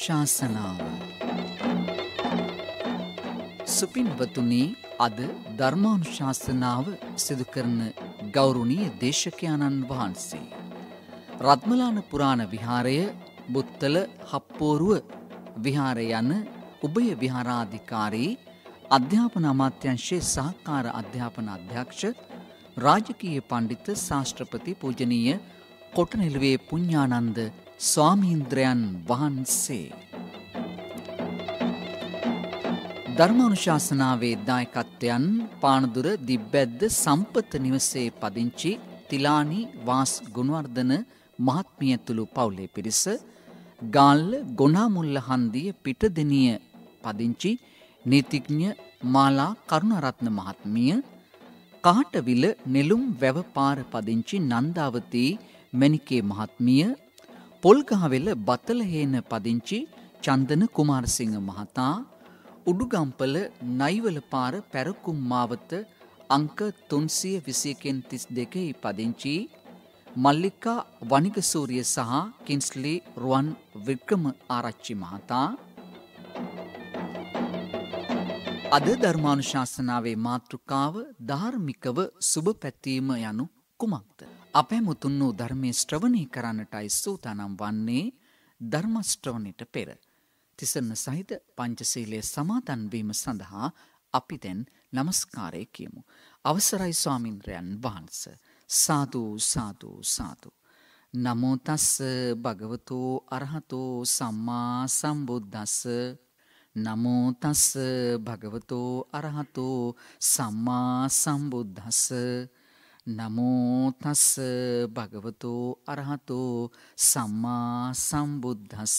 ශාසනාව. සුපින්වතුනි අද ධර්මානුශාසනාව සිදු කරන ගෞරවනීය දේශකයන්න් වහන්සේ. රත්මලාන පුරාණ විහාරය බුත්තල හප්පෝරුව විහාරය යන උභය විහාරාධිකාරී අධ්‍යාපන අමාත්‍යංශයේ සහකාර අධ්‍යාපන අධ්‍යක්ෂ රාජකීය පඬිත් ශාස්ත්‍රපති පූජනීය කොටනෙළුවේ පුඤ්ඤානන්ද ස්වාමීන්ද්‍රයන් වහන්සේ. ධර්මානුශාසනාවේ දායකත්වයන් පානදුර දිබ්බැද්ද සම්පත නිවසේ පදිංචි තිලානි වාස් ගුණවර්ධන මහත්මිය තුළු පවුලේ පිරිස ගාල්ල ගොනාමුල්ල හන්දිය පිටදෙනිය පදිංචි නීතිඥ මාලා කරුණරත්න මහත්මිය කාටවිල නෙළුම් වැව පාර පදිංචි නන්දාවතී මැණිකේ මහත්මිය පොල්ගහවෙල බතලහේන පදිංචි චන්දන කුමාරසිංහ මහතා උඩුගම්පල නයිවල පාර පැරකුම් මාවත අංක තුන්සිය විසියකෙන් තිස් දෙකෙහි පදිංචි මල්ලිකා වනිකසූරිය සහ කින්ස්ලි රුවන් වික්‍රම ආරච්චි මහතා අද ධර්මානුශාසනාවේ මාතෘකාව ධාර්මිකව සුබ පැත්වීම යනු කුමක්ද. අපැමුතුන් වූ ධර්මය ශ්‍රවණය කරන්නටයි සූතානම් වන්නේ ධර්මශ්‍රවණයට පෙර. තිසරණ සහිත පංචසීලය සමාතන්වීම සඳහා අපි දැන් නමස්කාරය කියමු. අවසරයි ස්වාමින්ද්‍රයන් වහන්ස. සාධූ සාධූ සාධූ. නමෝතස්ස භගවතෝ අරහතෝ සම්මා සම්බුද්ධස්ස නමෝතස්ස භගවතෝ අරහතෝ සම්මා සම්බුද්ධස්ස නමෝ තස් භගවතු අරහතෝ සම්මා සම්බුද්දස්ස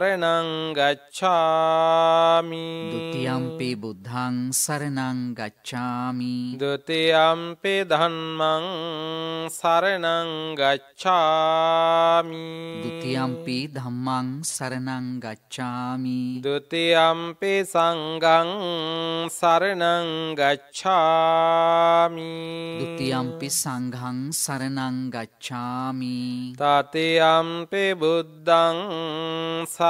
සරණං ගච්ඡාමි ဒ ුතියම්පි බුද්ධං සරණං ගච්ඡාමි ဒ ුතියම්පි ධම්මං සරණං ගච්ඡාමි ဒ ුතියම්පි ධම්මං සරණං ගච්ඡාමි ဒ ුතියම්පි සංඝං සරණං ගච්ඡාමි ဒ ුතියම්පි සංඝං සරණං ගච්ඡාමි තතේ අම්පේ බුද්ධං ස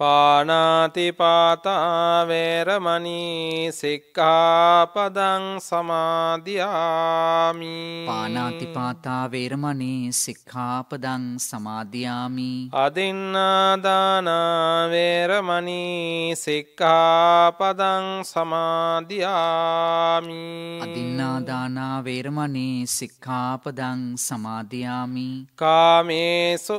පානාතිපාතා වේරමණී සික්ඛාපදං සමාදියාමි පානාතිපාතා වේරමණී සික්ඛාපදං සමාදියාමි අදින්නාදාන වේරමණී සික්ඛාපදං සමාදියාමි අදින්නාදාන වේරමණී සික්ඛාපදං සමාදියාමි කාමේසු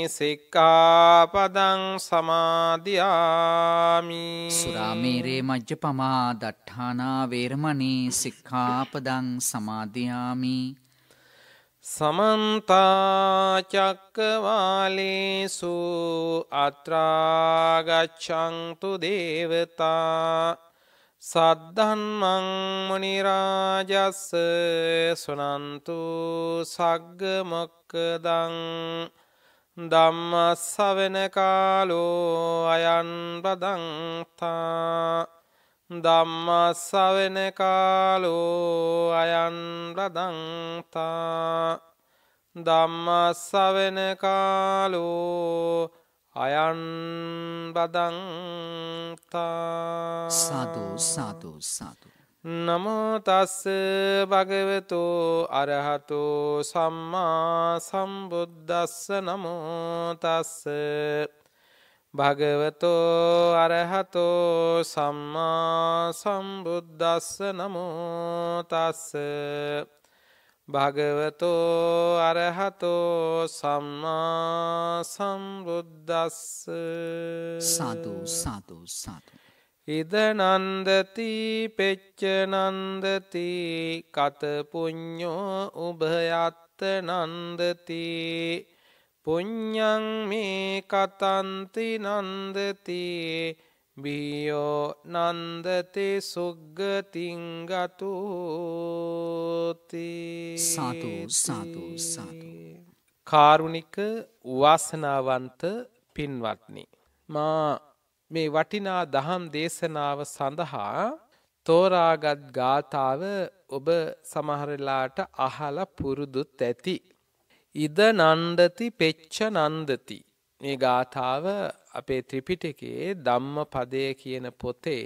මේ සෙක්කාපදං සමාධයාමි සුරාමේරේ මජ්්‍ය පමා දට්ඨානා වේරමණී සික්කාපදං සමාධයාමි සමන්තාචක්කවාලේසු අත්‍රාගච්චංතු දේවතා සද්ධන්මං මනිරාජස්ස සුනන්තු සග්ගමොක්කදං ධම්මස්සවන කාලෝ අයන් බදන්තා ධම්මස්සවන කාලෝ අයන් බදන්තා ධම්මස්සවන කාලෝ අයන් බදන්තා සතු සතු සතු නමෝතස්ස භගවතෝ අරහතෝ සම්මා සම්බුද්ධස්ස නමෝතස්ස භගවතෝ අරහතෝ සම්මා සම්බුද්ධස්ස නමෝතස්ස භගවතෝ අරහතෝ සම්මා සම්බුද්ධස්ස සතු සතු සතු ඉද නන්දති පෙච්ච නන්දති කතපුඤ්ඤෝ උභයත්ත නන්දති පුඤ්ඤං මේ කතන්ති නන්දති බියෝ නන්දති සුග්ගතින් ගතුති සාතු සාතු සාතු කාරුණික වාසනාවන්ත පින්වත්නි මා මේ වටිනා දහම් දේශනාව සඳහා තෝරාගත් ගාථාව ඔබ සමහරලාට අහල පුරුදුත් ඇති. ඉද නන්දති පෙච්ච නන්දති. මේ ගාථාව අපේ ත්‍රිපිටකේ ධම්ම පදය කියන පොතේ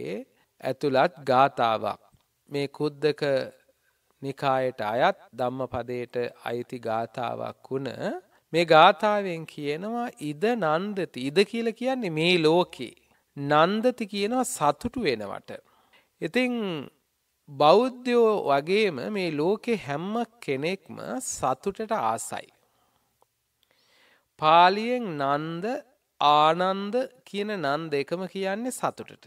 ඇතුළත් ගාථාවක්. මේ කුද්දක නිකායට අයත් ධම්ම පදයට අයිති ගාථාවක් වුණ මේ ගාථාවෙන් කියනවා ඉද නන්දති ඉද කියල කියන්නේ මේ ලෝකේ නන්දති කියනවා සතුටු වෙනවට. ඉතින් බෞද්ධයෝ වගේම මේ ලෝකෙ හැම්ම කෙනෙක්ම සතුටට ආසයි. පාලියෙන් නන්ද ආනන්ද කියන නන් දෙකම කියන්නේ සතුටට.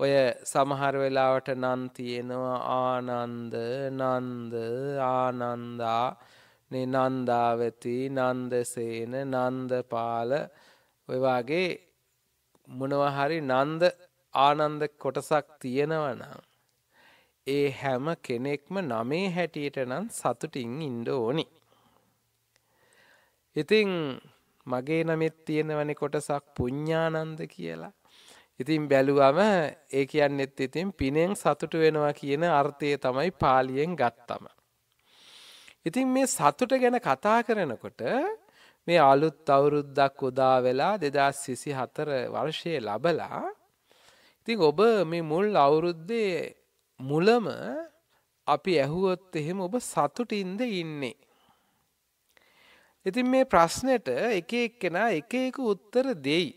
ඔය සමහර වෙලාවට නන් තියෙනවා ආනන්ද නන්ද ආනන්දා නන්දාවති නන්දසේන නන්දපාල ඔයවාගේ මොනවා හරි නන්ද ආනන්ද කොටසක් තියෙනවා ඒ හැම කෙනෙක්ම නමේ හැටියට නම් සතුටින් ඉන්න ඕනි. ඉතින් මගේ නමෙත් තියෙනවනේ කොටසක් පුඤ්ඤානන්ද කියලා. ඉතින් බැලුවම ඒ කියන්නෙත් ඉතින් පිනෙන් සතුටු වෙනවා කියන අර්ථය තමයි පාලියෙන් ගත්තම. ඉතින් මේ සතුට ගැන කතා කරනකොට මේ අලුත් අවුරුද්දක් උදා වෙලා දෙදස් සිසි හතර වර්ෂය ලබලා ඉතින් ඔබ මේ මුල් අවුරුද්දේ මුලම අපි ඇහුවොත් එහෙම ඔබ සතුටින්ද ඉන්නේ. ඉතින් මේ ප්‍රශ්නයට එක එක්කෙනා එක එක උත්තර දෙයි.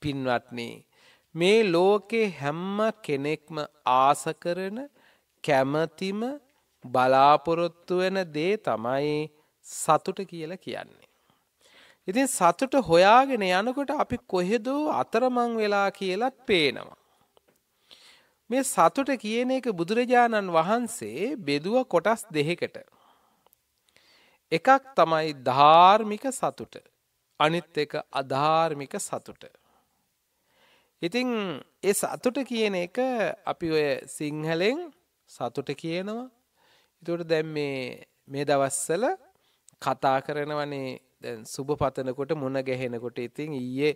පින්වත්නේ මේ ලෝකේ හැම්ම කෙනෙක්ම ආස කරන කැමැතිම බලාපොරොත්තු වෙන දේ තමයි සතුට කියලා කියන්නේ. ඉතින් සතුට හොයාගෙන යනකොට අපි කොහෙදෝ අතරමං වෙලා කියලත් පේනවා. මේ සතුට කියන එක බුදුරජාණන් වහන්සේ බෙදුව කොටස් දෙහෙකට. එකක් තමයි ධාර්මික සතුට අනිත් එක අධාර්මික සතුට. ඉතිං ඒ සතුට කියන එක අපි ඔය සිංහලෙන් සතුට කියනවා. එතුට දැම් මේ දවස්සල කතා කරනවනේ දැන් සුබ පතනකොට මුණ ගැහෙනකොට ඉතින් ඊයේ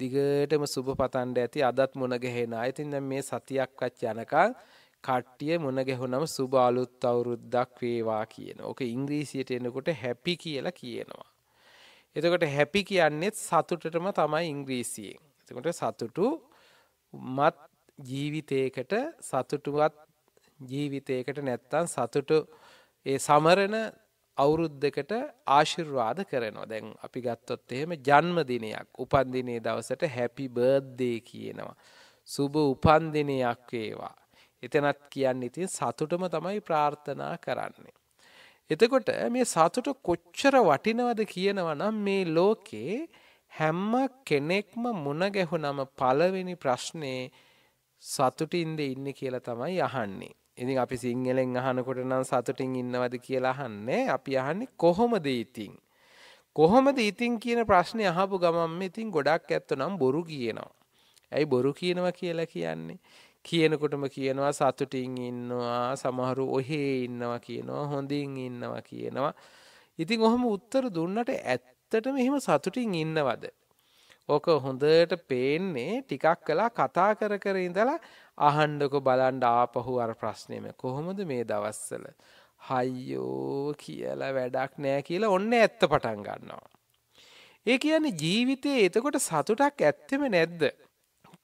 දිගටම සුබ පතන්ඩ ඇති අදත් මුණ ගැහෙන අය. ඉතින් දැන් මේ සතියක්වත් යනකම් කට්ටිය මුණ ගැහුනම සුබ අලුත් අවුරුද්දක් වේවා කියන. ඕක ඉංග්‍රීසියට එනකොට හැපි කියලා කියනවා. එතකොට හැපි කියන්නේත් සතුටටම තමයි ඉංග්‍රීසියෙන්. එතකොට සතුටු මත් ජීවිතයකට සතුටුවත් ජීවිතයකට නැත්තම් සතුටු ඒ සමරණ අවුරුද්දකට ආශිර්වාද කරනවා. දැන් අපි ගත්තොත් එහෙම ජන්මදිනයක් උපන්දිනේ දවසට හැපි බර්ත්ඩේ කියනවා. සුබ උපන්දිනයක් වේවා. එතනත් කියන්නේ ඉතින් සතුටම තමයි ප්‍රාර්ථනා කරන්නේ. එතකොට මේ සතුට කොච්චර වටිනවද කියනවා නම් මේ ලෝකේ හැම කෙනෙක්ම මුණ ගැහුනම පළවෙනි ප්‍රශ්නේ සතුටින්ද ඉන්නේ කියලා තමයි අහන්නේ. ඉතින් අපි සිංහලෙන් අහනකොට නම් සතුටින් ඉන්නවද කියලා අහන්නේ අපි අහන්නේ කොහොමද ඉතින් කොහොමද ඉතින් කියන ප්‍රශ්නේ අහපු ගමන් ඉතින් ගොඩක් ඇත්තනම් බොරු කියනවා ඇයි බොරු කියනවා කියලා කියන්නේ කියනකොටම කියනවා සතුටින් ඉන්නවා සමහරු ඔහේ ඉන්නවා කියනවා හොඳින් ඉන්නවා කියනවා ඉතින් ඔහොම උත්තර දුන්නට ඇත්තටම එහෙම සතුටින් ඉන්නවද ඕක හොඳට පේන්නේ ටිකක් කළා කතා කර කර ඉඳලා අහන්ඩකො බලන්ඩ ආපහු අර ප්‍රශ්නයම කොහොමද මේ දවස්සල හයියෝ කියලා වැඩක් නෑ කියලා ඔන්න ඇත්ත පටන් ගන්නවා. ඒ කියන්නේ ජීවිතයේ එතකොට සතුටක් ඇත්තෙම නැද්ද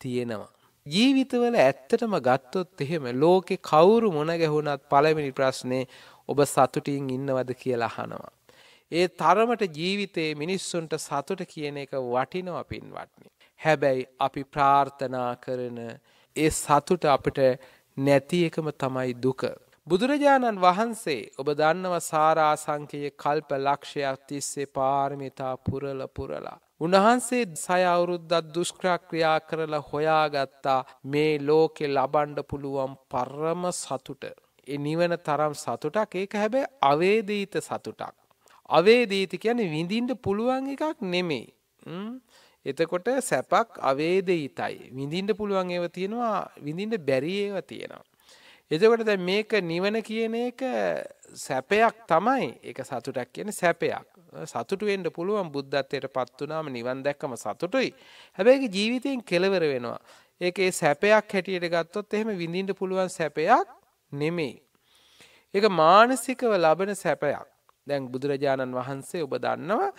තියෙනවා. ජීවිතවල ඇත්තටම ගත්තොත් එහෙම ලෝකෙ කවුරු මොන ගැහුණත් පළමිනි ප්‍රශ්නේ ඔබ සතුටින් ඉන්නවද කියලා අහනවා. ඒ තරමට ජීවිතයේ මිනිස්සුන්ට සතුට කියන එක වටිනව පින්වත්නි. හැබැයි අපි ප්‍රාර්ථනා කරන ඒ සතුට අපිට නැති එකම තමයි දුක. බුදුරජාණන් වහන්සේ ඔබ දන්නව සාරාසංකයේ කල්ප ලක්ෂයක් තිස්සේ පාර්මිතා පුරල පුරලා. උන්වහන්සේ සය අවුරුද්දත් දුෂ්ක්‍රක්‍රියා කරලා හොයාගත්තා මේ ලෝකෙ ලබන්ඩ පුළුවන් පරම සතුට. එ නිවන තරම් සතුටක් ඒක හැබැයි අවේදීත සතුටක්. අවේදීති කියන්නේ විඳින්ට පුළුවන් එකක් නෙමේ. එතකොට සැපක් අවේදිතයි. විඳින්න පුළුවන් ඒවා තියෙනවා, විඳින්න බැරි ඒවා තියෙනවා. එතකොට දැන් මේක නිවන කියන එක සැපයක් තමයි. ඒක සතුටක් කියන්නේ සැපයක්. සතුටු වෙන්න පුළුවන් බුද්ධත්වයට පත් වුණාම නිවන් දැක්කම සතුටුයි. හැබැයි ජීවිතයෙන් කෙලවර වෙනවා. ඒකේ සැපයක් හැටියට ගත්තොත් එහෙම විඳින්න පුළුවන් සැපයක් නෙමෙයි. ඒක මානසිකව ලබන සැපයක්. දැන් බුදුරජාණන් වහන්සේ ඔබ දන්නවා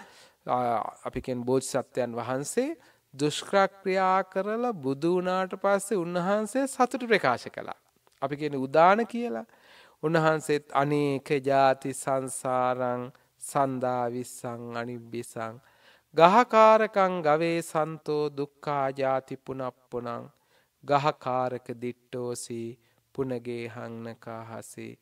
අපි කියන බෝධිසත්වයන් වහන්සේ දුෂ්ක්‍රක්‍රියා කරලා බුදු වුණාට පස්සේ උන්වහන්සේ සතුට ප්‍රකාශ කළා. අපි කියන උදාන කියලා. උන්වහන්සේත් අනේක ಜಾති සංසාරං සන්දා විස්සං අනිබ්බිසං ගහකාරකං ගවේ සන්තෝ දුක්ඛා ජාති පුනප්පුනං ගහකාරක දිට්ඨෝසි පුනගේ හංනකාහසේ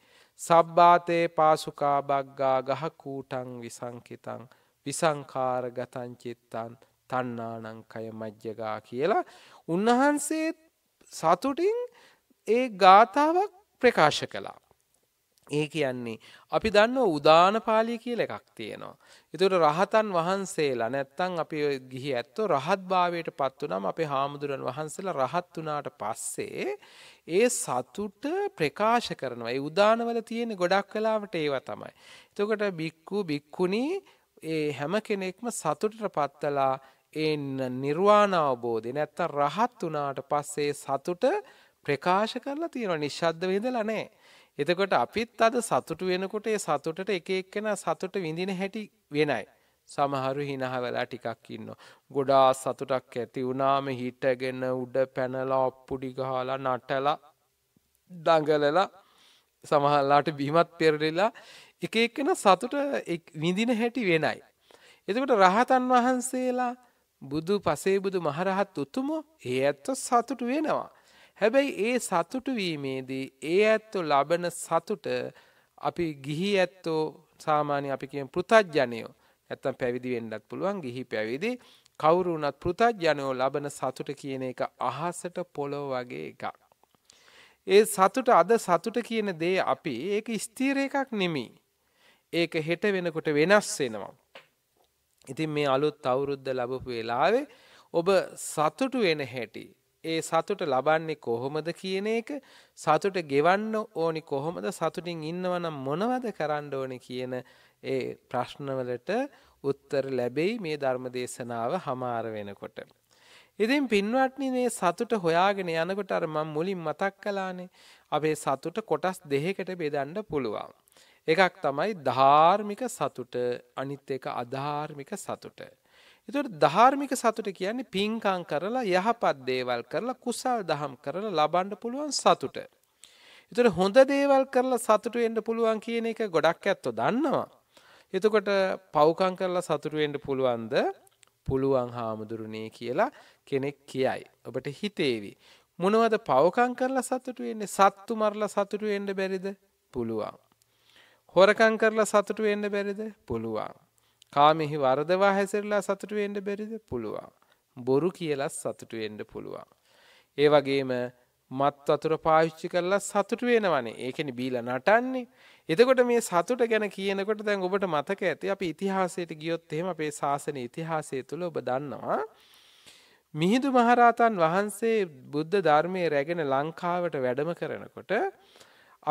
සබ්බාතේ පාසුකා බග්ගා ගහකූටං විසංකිතං විසංකාර ගතංචිත්තන් තන්නානංකය මජ්්‍යගා කියලා උන්වහන්සේ සතුටින් ඒ ගාථාවක් ප්‍රකාශ කළා. ඒ කියන්නේ අපි දන්න උදාන පාලි කියල එකක් තියෙනවා. එතුට රහතන් වහන්සේලා නැත්තං අපි ගිහි ඇත්තෝ රහත් භාවයට පත් වනම් අපේ හාමුදුරන් වහන්සේලා රහත් වනාට පස්සේ ඒ සතුට ප්‍රකාශ කරනවා. ඒ උදානවල තියෙන ගොඩක් කලාවට ඒව තමයි. එතකට බික්කු බික්කුණී ඒ හැම කෙනෙක්ම සතුටට පත්තලා ඒ නිර්වාණ අවබෝධය නැත්තම් රහත් වුණාට පස්සේ සතුට ප්‍රකාශ කරලා තියෙනවා නිශ්ශබ්ද වෙඳලා නැහැ. එතකොට අපිත් අද සතුට වෙනකොට ඒ සතුටට එක එක්කෙනා සතුට විඳින හැටි වෙනයි. සමහරු හිනහවලා ටිකක් ඉන්නවා. ගොඩාක් සතුටක් ඇති වුණාම හිටගෙන උඩ පැනලා ඔප්පුඩි ගහලා නටලා දඟලලා සමහරලාට බිමත් පෙරලිලා එක එක්කෙන සතුට විඳින හැටි වෙනයි. එතකොට රහතන් වහන්සේලා බුදු පසේ බුදු මහරහත් උතුම ඒ ඇත්ත සතුටු වෙනවා. හැබැයි ඒ සතුටු වීමේදී ඒ ඇත්තු ලබන සතුට අපි ගිහි ඇත්තෝ සාමාන්‍ය අපි කියම පෘතජ්ජනයෝ ඇත්තම් පැවිදි වෙන්නත් පුළුවන් ගිහි පැවිදි කවුරු වුණත් පෘතජ්ජනයෝ ලබන සතුට කියන එක අහසට පොළොව වගේ එකක්. ඒ සතුට අද සතුට කියන දේ අපි ඒක ස්ථීර එකක් නෙමෙයි. ඒක හෙට වෙනකොට වෙනස් වෙනවා. ඉතින් මේ අලුත් අවුරුද්ද ලැබපු වෙලාවේ ඔබ සතුටු වෙන හැටි ඒ සතුට ලබන්නේ කොහොමද කියන එක සතුට ගෙවන්න ඕනි කොහොමද සතුටින් ඉන්නවනම් මොනවද කරන්න ඕනි කියන ඒ ප්‍රශ්නවලට උත්තර ලැබෙයි මේ ධර්ම දේශනාව හමාර වෙනකොට. ඉතින් පින්වත්නි මේ සතුට හොයාගෙන යනකොට අර මම මුලින් මතක් කළානේ අපේ සතුට කොටස් දෙකකට බෙදන්න පුළුවන්. එකක් තමයි ධාර්මික සතුට අනිත් එක අධාර්මික සතුට. එතුට ධාර්මික සතුට කියන්නේ පින්කං කරලා යහපත් දේවල් කරලා කුසල් දහම් කරලා ලබන්ඩ පුළුවන් සතුට. එතුට හොඳ දේවල් කරලා සතුට එන්ඩ පුළුවන් කියන එක ගොඩක් ඇත්ත දන්නවා. එතකොට පෞකං කරලා සතුටුවෙන්ඩ පුළුවන්ද පුළුවන් හාමුදුරුණේ කියලා කෙනෙක් කියයි. ඔබට හිතේවි. මොනවද පවකං කරලා සතුටුවෙන්නේ සත්තු මරලා සතුටුවෙන්ඩ බැරිද පුළුවන්. හොරකං කරලා සතුටු වෙන්න බැරිද පුළුවන්. කාමෙහි වරදවා හැසිරලා සතුටු වෙන්න බැරිද පුළුවන්. බොරු කියලා සතුටු වෙන්න පුළුවන්. ඒ වගේම මත් වතුර පාවිච්චි කරලා සතුටු වෙනවනේ. ඒකනේ බීලා නටන්නේ. එතකොට මේ සතුට ගැන කියනකොට දැන් ඔබට මතක ඇති අපි ඉතිහාසයට ගියොත් එහෙම අපේ ශාසන ඉතිහාසය තුළ ඔබ දන්නවා මිහිඳු මහරහතන් වහන්සේ බුද්ධ ධර්මයේ රැගෙන ලංකාවට වැඩම කරනකොට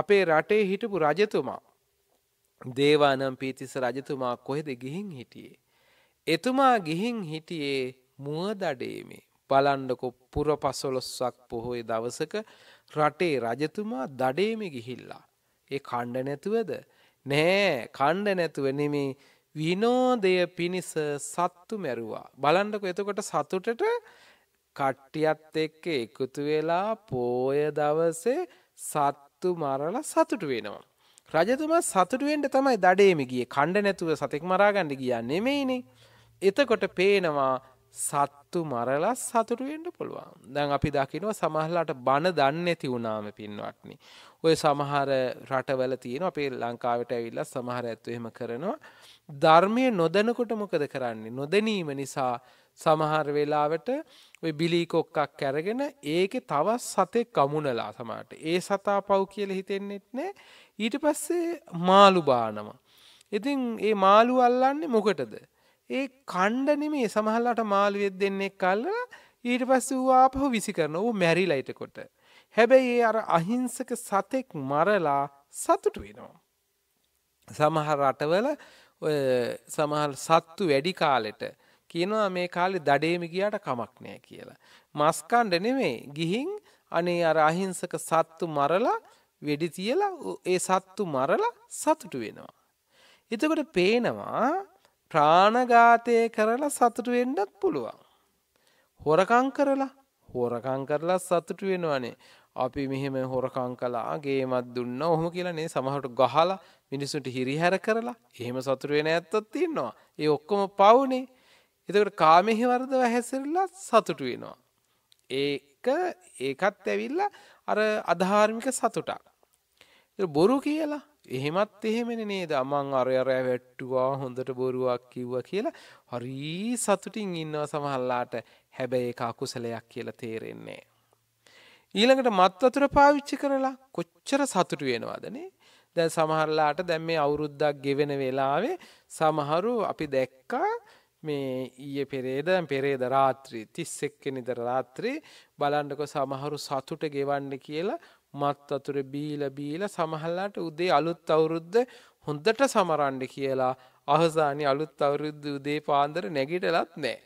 අපේ රටේ හිටපු රජතුමා දේවානම් පීතිස්ස රජතුමා කොහෙද ගිහින් හිටියේ. එතුමා ගිහින් හිටියේ මුවදඩේමේ බලන්ඩකො පුරපසොලොස්සක් පොහොය දවසක රටේ රජතුමා දඩේමි ගිහිල්ලා. ඒ කණ්ඩ නැතුවද නෑ කණ්ඩ නැතුව නෙමේ විනෝදය පිණිස සත්තු මැරුවා. බලන්ඩක එතකොට සතුටට කට්ටියත් එක්ක එකුතු වෙලා පෝය දවසේ සත්තු මරල සතුට වෙනවා. රජතුමා සතුටුවෙන්ට තමයි දඩේම ගිය කණ්ඩ නැතුව සතෙක් මරාගණඩ ගියා නෙමෙයිනේ එතකොට පේනවා සත්තු මරලා සතුටුවෙන්ට පුළුවන් දැන් අපි දකිනවා සමහල්ලාට බණ දන්න ඇති වුනාම පින්වත්නි. ඔය සමහර රටවල තියෙන අපේ ලංකාවට ඇවිල්ලා සමහර ඇත්තු එහෙම කරනවා. ධර්මය නොදැනකොට මොකද කරන්නේ. නොදැනීම නිසා සමහර වෙලාවට ඔය බිලිකොක්කක් කැරගෙන ඒක තවත් සතෙක් කමුණලා සමට ඒ සතා පව් කියල හිතෙන්නෙත් නෑ ඊට පස්සේ මාළු බානවා. ඉතින් ඒ මාළු අල්ලන්නේ මොකටද. ඒ කණ්ඩ නෙමේ සමහල්ලට මාළුවෙත් දෙන්නෙක් කල්ලා ඊට පස්සේ ඌ ආපහු විසි කරන ඌ මැරිලා ඊටකොට. හැබැයි ඒ අර අහිංසක සතෙක් මරලා සතුට වෙනවා. සමහර රටවල ඔය සමහර සත්තු වැඩි කාලෙට කියනවා මේ කාලේ දඩේම ගියාට කමක් නෑ කියලා. මස් කණ්ඩ නෙමෙයි ගිහින් අනේ අර අහිංසක සත්තු මරලා වෙඩි තියලා ඒ සත්තු මරලා සතුටු වෙනවා. එතකොට පේනවා ප්‍රාණඝාතය කරලා සතුටු වෙන්නත් පුළුවන්. හොරකම් කරලා හොරකම් කරලා සතුටු වෙනවනේ. අපි මෙහෙම හොරකම් කළා ගේමත් දුන්න ඔහොම කියලානේ සමහරට ගහලා මිනිස්සුන්ට හිරිහැර කරලා එහෙම සතුටු වෙන ඇත්තක් තියෙනවා. ඒ ඔක්කොම පවුනේ. එතකොට කාමෙහි වර්ධව හැසිරලා සතුටු වෙනවා. ඒක ඒකත් ඇවිල්ලා අර අධාර්මික සතුටක්. බොරු කියලා එහෙමත් එහෙමනේ නේද මං අර අර වැට්ටුවා හොඳට බොරුවක් කිව්වා කියලා හරි සතුටින් ඉන්නවා සමහරලාට හැබැයි ඒක අකුසලයක් කියලා තේරෙන්නේ ඊළඟට මත් වතුර පාවිච්චි කරලා කොච්චර සතුටු වෙනවද නේ දැන් සමහරලාට දැන් මේ අවුරුද්දක් ගෙවෙන වෙලාවේ සමහරු අපි දැක්කා මේ ඊය පෙරේද පෙරේද රාත්‍රී තිස් එක්කෙනිදර රාත්‍රී බලන්නකො සමහරු සතුට ගෙවන්න කියලා මත් අතුර බීල බීල සමහල්ලාට උදේ අලුත් අවුරුද්ද හොඳට සමරන්ඩ කියලා අහසානි අලුත් අවුරුද්ද උදේ පාන්දර නැගිටලත් නෑ.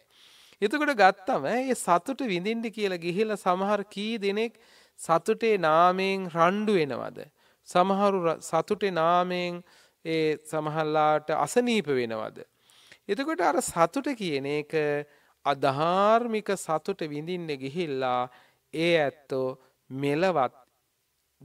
එතකොට ගත්තම ඒ සතුට විඳින්ඩි කියලා ගිහිල සමහර කී දෙනෙක් සතුටේ නාමයෙන් රණ්ඩු වෙනවද. සමහරු සතුටේ නාමයෙන් ඒ සමහල්ලාට අසනීප වෙනවද. එතකොට අර සතුට කියන එක අධාර්මික සතුට විඳින්න ගිහිල්ලා ඒ ඇත්තෝ මෙලවත්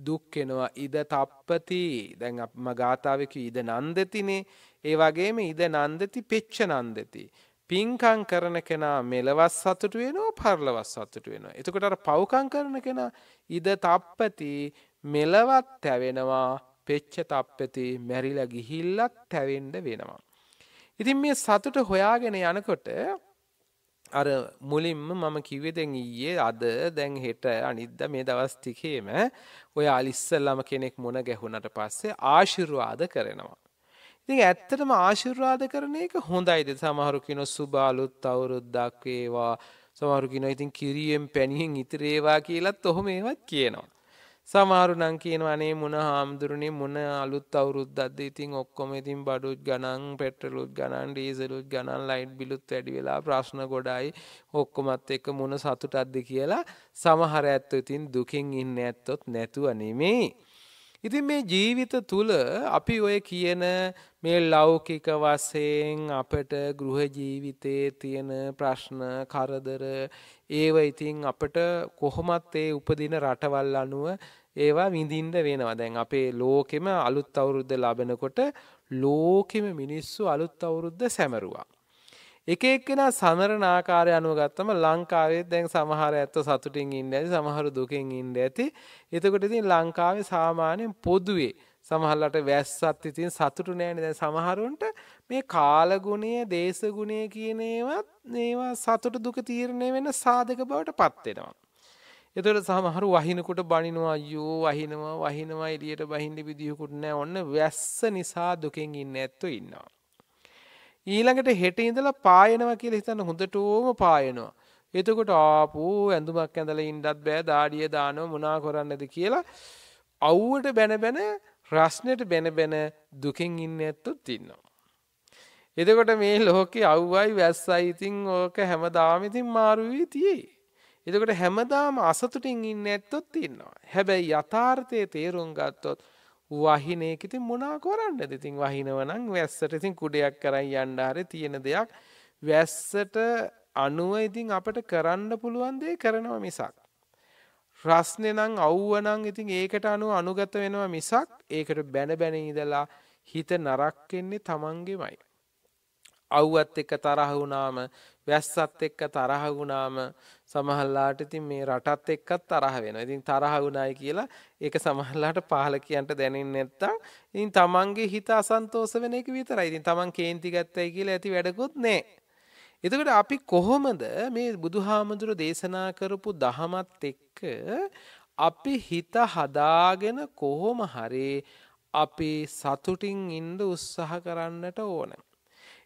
දුක්කෙනවා ඉද තප්පති දැන් අපම ගාථාවක ඉද නන්දතිනේ ඒ වගේම ඉද නන්දති පෙච්ච නන්දති. පින්කං කරන කෙනා මෙලවස් සතුට වෙනවා පරලවස් සතුට වෙනවා. එතකොට අර පවකං කරන කෙනා ඉද තප්පති මෙලවත් තැවෙනවා පෙච්ච තප්පති මැරිලා ගිහිල්ලත් තැවෙන්ඩ වෙනවා. ඉතින් මේ සතුට හොයාගෙන යනකොට අර මුලින්ම මම කිව්වේ දැන් ඊයේ අද දැන් හෙට අනිද්දා මේ දවස් ටිකේම ඔය අලිස්සල්ලාම කෙනෙක් මුණ ගැහුණට පස්සේ ආශිර්වාද කරනවා. ඉතින් ඇත්තටම ආශිර්වාද කරන එක හොඳයිද? සමහරු කියන සුබ අලුත් අවුරුද්දක් වේවා. සමහරු කියන ඉතින් කිරියෙන් පැණියෙන් ඉතිරේවා කියලත් ඔහොම ඒවත් කියනවා. සමහරු නම් කියනවා අනේ මොන හාමුදුරනේ මොන අලුත් අවුරුද්දක්ද ඉතින් ඔක්කොම ඉතින් බඩුත් ගණන් පෙට්‍රලුත් ගණන් ඩීසලුත් ගණන් ලයිට් බිලුත් වැඩි වෙලා ප්‍රශ්න ගොඩයි ඔක්කොමත් එක්ක මොන සතුටක්ද කියලා සමහර ඇත්තෝ ඉතින් දුකින් ඉන්න ඇත්තොත් නැතුව නෙමේ. ඉතින් මේ ජීවිත තුල අපි ඔය කියන මේ ලෞකික වශයෙන් අපට ගෘහ ජීවිතයේ තියෙන ප්‍රශ්න කරදර ඒව ඉතින් අපට කොහොමත් ඒ උපදින රටවල් අනුව ඒවා විඳින්න වෙනවා දැන් අපේ ලෝකෙම අලුත් අවුරුද්ද ලබනකොට ලෝකෙම මිනිස්සු අලුත් අවුරුද්ද සැමරුවා. එක එක්කෙන සමරණ ආකාරය අනුව ගත්තම ලංකාවේ දැන් සමහර ඇත්ත සතුටින් ඉන්න ඇති සමහර දුකෙන් ඉන්න ඇති. එතකොට ඉතින් ලංකාවේ සාමාන්‍යයෙන් පොදුවේ සමහරලට වැස්සත් ඉතින් සතුටු නෑනේ දැන් සමහරුන්ට මේ කාලගුණය දේශගුණය කියන ඒවත් ඒවා සතුට දුක තීරණය වෙන සාධක බවට පත් වෙනවා. එතකොට සමහරු වහිනකොට බනිනවා අයියෝ වහිනවා වහිනවා එළියට බහින්න විදියකුත් නැහැ. ඔන්න වැස්ස නිසා දුකෙන් ඉන්න ඇත්තෝ ඉන්නවා. ඊළඟට හෙට ඉඳලා පායනවා කියලා හිතන්න හොඳටම පායනවා. එතකොට ආපෝ ඇඳුමක් ඇඳලා ඉන්නත් බෑ දාඩිය දානව මොනා කරන්නද කියලා අවුවට බැන බැන රස්නෙට බැන බැන දුකෙන් ඉන්න ඇත්තොත් ඉන්නවා. එතකොට මේ ලෝකේ අවුවයි වැස්සයි ඉතින් ඕක හැමදාම ඉතින් මාරු වී තියෙයි. එතකොට හැමදාම අසතුටින් ඉන්න ඇත්තොත් ඉන්නවා. හැබැයි යථාර්ථයේ තේරුම් ගත්තොත් වහිනේක ඉතින් මොනා කරන්නද? ඉතින් වහිනව නම් වැස්සට ඉතින් කුඩයක් කරන් යන්න හරි තියෙන දෙයක් වැස්සට අනුව ඉතින් අපිට කරන්න පුළුවන් දේ කරනවා මිසක් රස්නේ නම් අවුව නම් ඉතින් ඒකට අනුව අනුගත වෙනවා මිසක් ඒකට බැන බැන ඉඳලා හිත නරක් වෙන්නේ Tamangemයි අවුවත් එක්ක තරහ වුණාම වැස්සත් එක්ක තරහ වුණාම සමහරලාට ඉතින් මේ රටත් එක්කත් තරහ වෙනවා. ඉතින් තරහ වුණායි කියලා ඒක සමහරලාට පාලකයන්ට දැනෙන්නේ නැත්තම් ඉතින් තමන්ගේ හිත අසන්තෝෂ වෙන එක විතරයි. ඉතින් තමන් කේන්ති ගත්තයි කියලා ඇති වැඩකුත් නැහැ. එතකොට අපි කොහොමද මේ බුදුහාමුදුරු දේශනා කරපු දහමත් එක්ක අපි හිත හදාගෙන කොහොම හරි අපි සතුටින් ඉන්න උත්සාහ කරන්නට ඕනේ.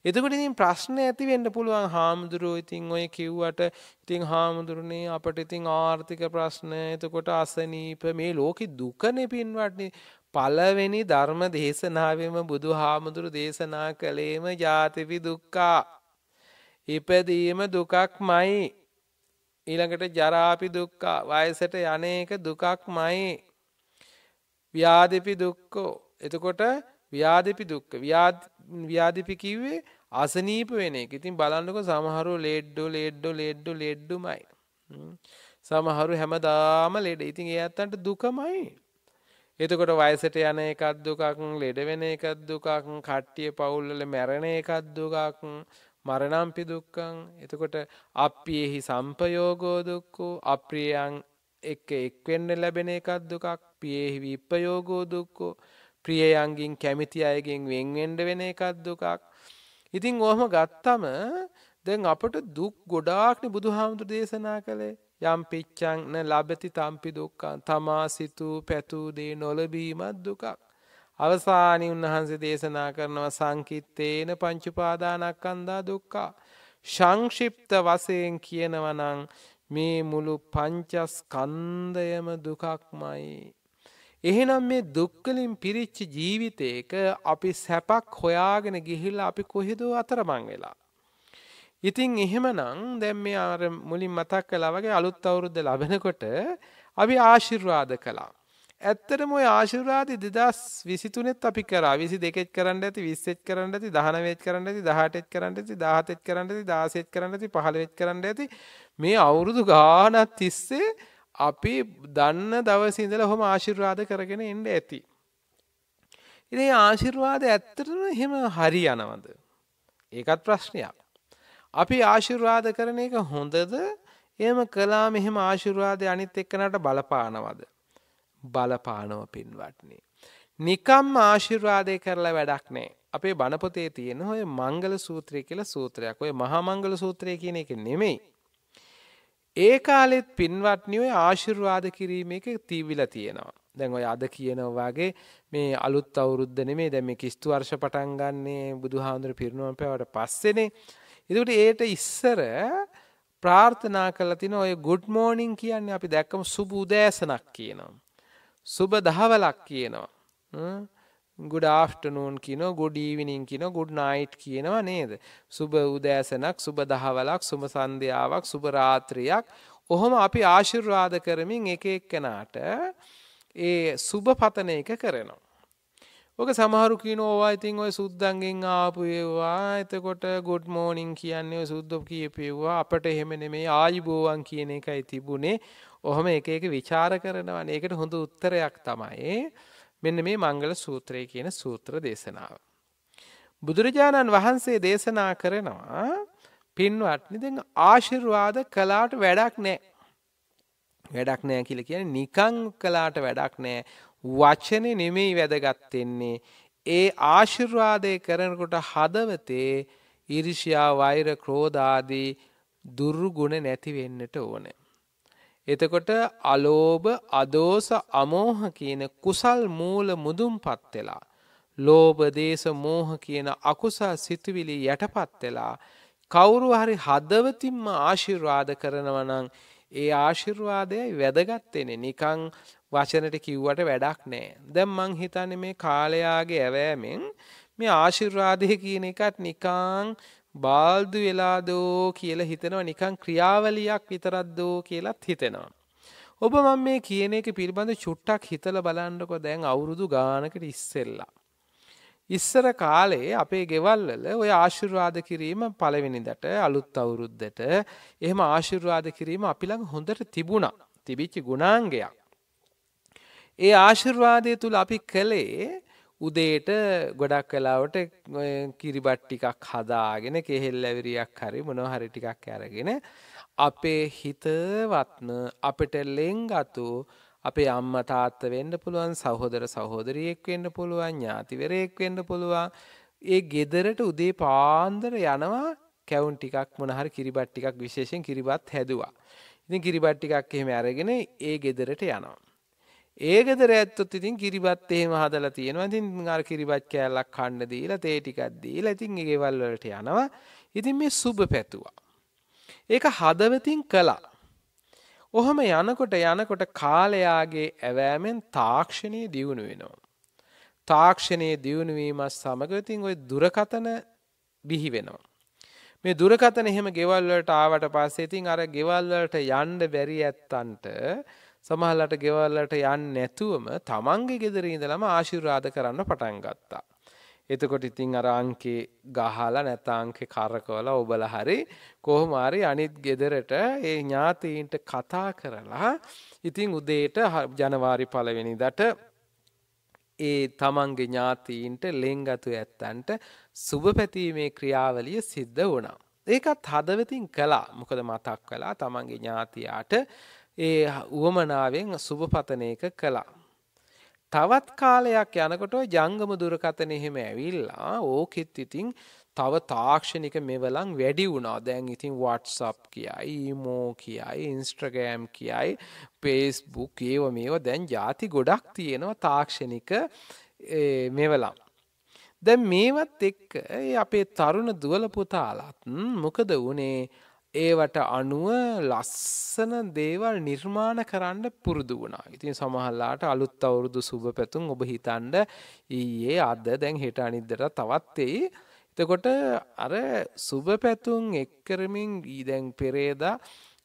එතකොට ඉතින් ප්‍රශ්න ඇති වෙන්න පුළුවන් හාමුදුරුවෝ ඉතින් ඔය කිව්වට ඉතින් හාමුදුරනේ අපිට ඉතින් ආර්ථික ප්‍රශ්න එතකොට අසනීප මේ ලෝකේ දුකනේ පින්වත්නි පළවෙනි ධර්ම දේශනාවෙම බුදු හාමුදුරු දේශනා කළේම ජාතිපි දුක්ඛා ඉපදීම දුකක්මයි ඊළඟට ජරාපි දුක්ඛා වයසට යන්නේක දුකක්මයි ව්‍යාධිපි දුක්ඛෝ එතකොට ව්‍යාධිපි දුක්ඛ ව්‍යාධිපි කිව්වේ අසනීප වෙන එක. ඉතින් බලන්නකො සමහරු ලේඩ්ඩෝ ලේඩ්ඩෝ ලේඩ්ඩෝ ලේඩ්ඩුමයි. සමහරු හැමදාම ලෙඩ. ඉතින් ඒ අත්තන්ට දුකමයි. එතකොට වයසට යන එකක් දුකක්, ලෙඩ වෙන එකක් දුකක්, කට්ටිය පවුල්වල මැරෙන එකක් දුකක්, මරණම්පි දුක්ඛං. එතකොට අප්පියේහි සම්පයෝගෝ දුක්ඛෝ, අප්‍රියං එක්ක එක් වෙන්න ලැබෙන එකක් දුකක්, පියේහි විප්පයෝගෝ දුක්ඛෝ. ප්‍රියයන්ගින් කැමති අයගෙන් වෙන් වෙන්න වෙන එකක් දුකක්. ඉතින් ඔහම ගත්තම දැන් අපට දුක් ගොඩාක්න බුදුහාමුදුර දේශනා කළේ යම් පිච්චංන ලබති තම්පි දුක්කන් තමා සිතූ පැතුදේ නොලබීමත් දුකක්. අවසානි උන්වහන්සේ දේශනා කරනවා සංකිත්තේන පංචුපාදානක් අන්දා දුක්කා. සංක්ෂිප්ත වසයෙන් කියනවනං මේ මුළු පංචස් කන්දයම දුකක්මයි. එහෙනම් මේ දුක්කලින් පිරිච්ච ජීවිතයක අපි සැපක් හොයාගෙන ගිහිල්ලා අපි කොහෙදෝ අතරමං වෙලා. ඉතින් එහෙමනං දැම් මේ අර මුලින් මතක් කලා වගේ අලුත් අවුරුද්ධ ලබෙනකොට අපි ආශිර්වාද කලා. ඇත්තටම ඔය ආශිර්වාදි දෙදස් විසිතුනෙත් අපි කරා විසි දෙකෙත් කරන්න ඇති විස්සෙත් කරන්න ඇති දහනවෙත් කරන්න ඇති දහටෙත් කරන්න ඇති දාහතෙත් කරන්න ඇති දාසෙත් කරන්න ඇති පහළවෙත් කරන්න ඇති මේ අවුරුදු ගානත් තිස්සේ අපි දන්න දවසේ ඉඳලා ඔහොම ආශිර්වාද කරගෙන එන්න ඇති. ඉතින් ආශිර්වාද ඇත්තටම එහෙම හරි යනවද? ඒකත් ප්‍රශ්නයක්. අපි ආශිර්වාද කරන එක හොඳද? එහෙම කළා මෙහෙම ආශිර්වාදේ අනිත් එක්කනට බලපානවද? බලපානව පින්වත්නි. නිකම්ම ආශිර්වාදේ කරලා වැඩක් නෑ. අපේ බණ පොතේ තියෙන ඔය මංගල සූත්‍රය කියලා සූත්‍රයක්. ඔය මහා මංගල සූත්‍රය කියන එක නෙමෙයි. ඒ කාලෙත් පින්වත්නි ඔය ආශිර්වාද කිරීමේක තීවිලා තියෙනවා. දැන් ඔය අද කියනවා වගේ මේ අලුත් අවුරුද්ද නෙමේ දැන් මේ කිස්තු වර්ෂ පටන් ගන්නේ බුදුහාඳුර පිරිනොම් පෑවට පස්සේනේ. ඒකට ඒට ඉස්සර ප්‍රාර්ථනා කරලා තින ඔය ගුඩ් මෝනින් කියන්නේ අපි දැක්කම සුබ උදෑසනක් කියනවා. සුබ දහවලක් කියනවා. ගුඩ් ආෆ්ටනූන් කියන ගුඩ් ඊවිනිින් කියන ගුඩ් නයිට් කියනවා නේද. සුබ උදෑසනක් සුබ දහවලක් සුම සන්ධ්‍යාවක් සුභරාත්‍රයක් ඔහොම අපි ආශිර්වාද කරමින් එක එක්කෙනාට ඒ සුභ පතන එක කරනවා. ඕක සමහරු කියන ඕවා ඉතින් ඔය සුද්දන්ගෙන් ආපු ඒවා එතකොට ගොඩ් මෝනිින් කියන්නේ සුද්දො කියපේවා අපට එහෙම නෙමේ ආයිබෝවන් කියන එකයි තිබුණේ ඔහොම එක එක විචාර කරනවා ඒකට හොඳ උත්තරයක් තමයි. මෙන්න මේ මංගල සූත්‍රය කියන සූත්‍ර දේශනාව. බුදුරජාණන් වහන්සේ දේශනා කරනවා පින්වත්නි දැන් ආශිර්වාද කළාට වැඩක් නෑ. වැඩක් නෑ කියලා කියන්නේ නිකං කළාට වැඩක් නෑ. වචනේ නෙමෙයි වැදගත් වෙන්නේ. ඒ ආශිර්වාදය කරනකොට හදවතේ ඊර්ෂ්‍යා වෛර ක්‍රෝධ ආදී දුර්ගුණ නැති වෙන්නට ඕනේ. එතකොට අලෝභ අදෝස අමෝහ කියන කුසල් මූල මුදුම්පත් වෙලා. ලෝභ දේශ මෝහ කියන අකුසා සිතුවිලි යටපත් වෙලා කවුරු හරි හදවතින්ම ආශිර්වාද කරනවනං ඒ ආශිර්වාදයයි වැදගත්වෙන නිකං වචනට කිව්වට වැඩක් නෑ. දැම් මං හිතන මේ කාලයාගේ ඇවෑමෙන් මේ ආශිර්වාදය කියන එකත් නිකාං බාල්දු වෙලාදෝ කියලා හිතනවා නිකන් ක්‍රියාවලියක් විතරක්දෝ කියලත් හිතෙනවා. ඔබ මම මේ කියන එක පිළිබඳ චුට්ටක් හිතල බලන්නකො දැන් අවුරුදු ගානකට ඉස්සෙල්ලා. ඉස්සර කාලේ අපේ ගෙවල්වල ඔය ආශිර්වාද කිරීම පළවෙනිදට අලුත් අවුරුද්දට එහෙම ආශිර්වාද කිරීම අපි ළඟ හොඳට තිබුණා. තිබිච්ච ගුණාංගයක්. ඒ ආශිර්වාදය තුළ අපි කළේ උදේට ගොඩක් වෙලාවට කිරිබට් ටිකක් හදාගෙන කෙහෙල් ඇවිරියක් හරි මොනෝ හරි ටිකක් ඇරගෙන අපේ හිතවත්න අපිට ලෙංගතු අපේ අම්ම තාත්ත වෙන්න පුළුවන් සහෝදර සහෝදරියෙක් වෙන්න පුළුවන් ඥාතිවරයෙක් වෙන්න පුළුවන් ඒ ගෙදරට උදේ පාන්දර යනවා කැවුන් ටිකක් මොනහරි කිරිබට් ටිකක් විශේෂෙන් කිරිබත් හැදවා ඉතින් කිරිබට් ටිකක් එහෙම අරගෙන ඒ ගෙදරට යනවා ඒ ගෙදර ඇත්තොත් ඉතින් කිරිබත් එහෙම හදලා තියෙනවා. ඉතින් අර කිරිබත් කෑල්ලක් කන්න දීලා තේ ටිකක් දීලා ඉතින් ඒ ගෙවල් වලට යනවා. ඉතින් මේ සුබ පැතුවා. ඒක හදවතින් කළා. ඔහම යනකොට යනකොට කාලයාගේ ඇවෑමෙන් තාක්ෂණයේ දියුණු වෙනවා. තාක්ෂණයේ දියුණු වීමත් සමග ඉතින් ওই දුරකතන බිහි වෙනවා. මේ දුරකතන එහෙම ගෙවල් වලට ආවට පස්සේ ඉතින් අර ගෙවල් වලට යන්න බැරි ඇත්තන්ට සමහරලාට ගෙවල්ලට යන්නේ නැතුවම තමන්ගේ ගෙදර ඉඳලම ආශිර්වාද කරන්න පටන් ගත්තා. එතකොට ඉතින් අර අංකේ ගහලා නැත අංකේ කරකවලා ඔබලා හරි කොහොම හරි අනිත් ගෙදරට ඒ ඥාතීන්ට කතා කරලා ඉතින් උදේට ජනවාරි පළවෙනිදාට ඒ තමන්ගේ ඥාතීන්ට ලෙන්ගතු ඇත්තන්ට සුබ පැතීමේ ක්‍රියාවලිය සිද්ධ වුණා. ඒකත් හදවතින් කළා. මොකද මතක් කළා තමන්ගේ ඥාතියාට ඒ උවමනාවෙන් සුබපතනයක කළා. තවත් කාලයක් යනකොට ජංගම දුරකතන එහෙම ඇවිල්ලා ඕකෙත් ඉතින් තව තාක්ෂණික මෙවලං වැඩි වුණා දැන් ඉතින් වට්සප් කියයි මෝ කියයි ඉන්ස්ට්‍රගෑම් කියයි පේස්බුක් ඒව මේවා දැන් ජාති ගොඩක් තියෙනවා තාක්ෂණික මෙවලම්. දැන් මේවත් එක්ක අපේ තරුණ දුවල පුතාලත් මොකද වනේ ඒවට අනුව ලස්සන දේවල් නිර්මාණ කරන්න පුරුදු වුණා. ඉතින් සමහල්ලාට අලුත් අවුරුදු සුභ පැතුම් ඔබ හිතන්ඩ ඊයේ අද දැන් හෙට අනිද්දට තවත් එයි. එතකොට අර සුභ පැතුම් එක්කරමින් ඊදැන් පෙරේදා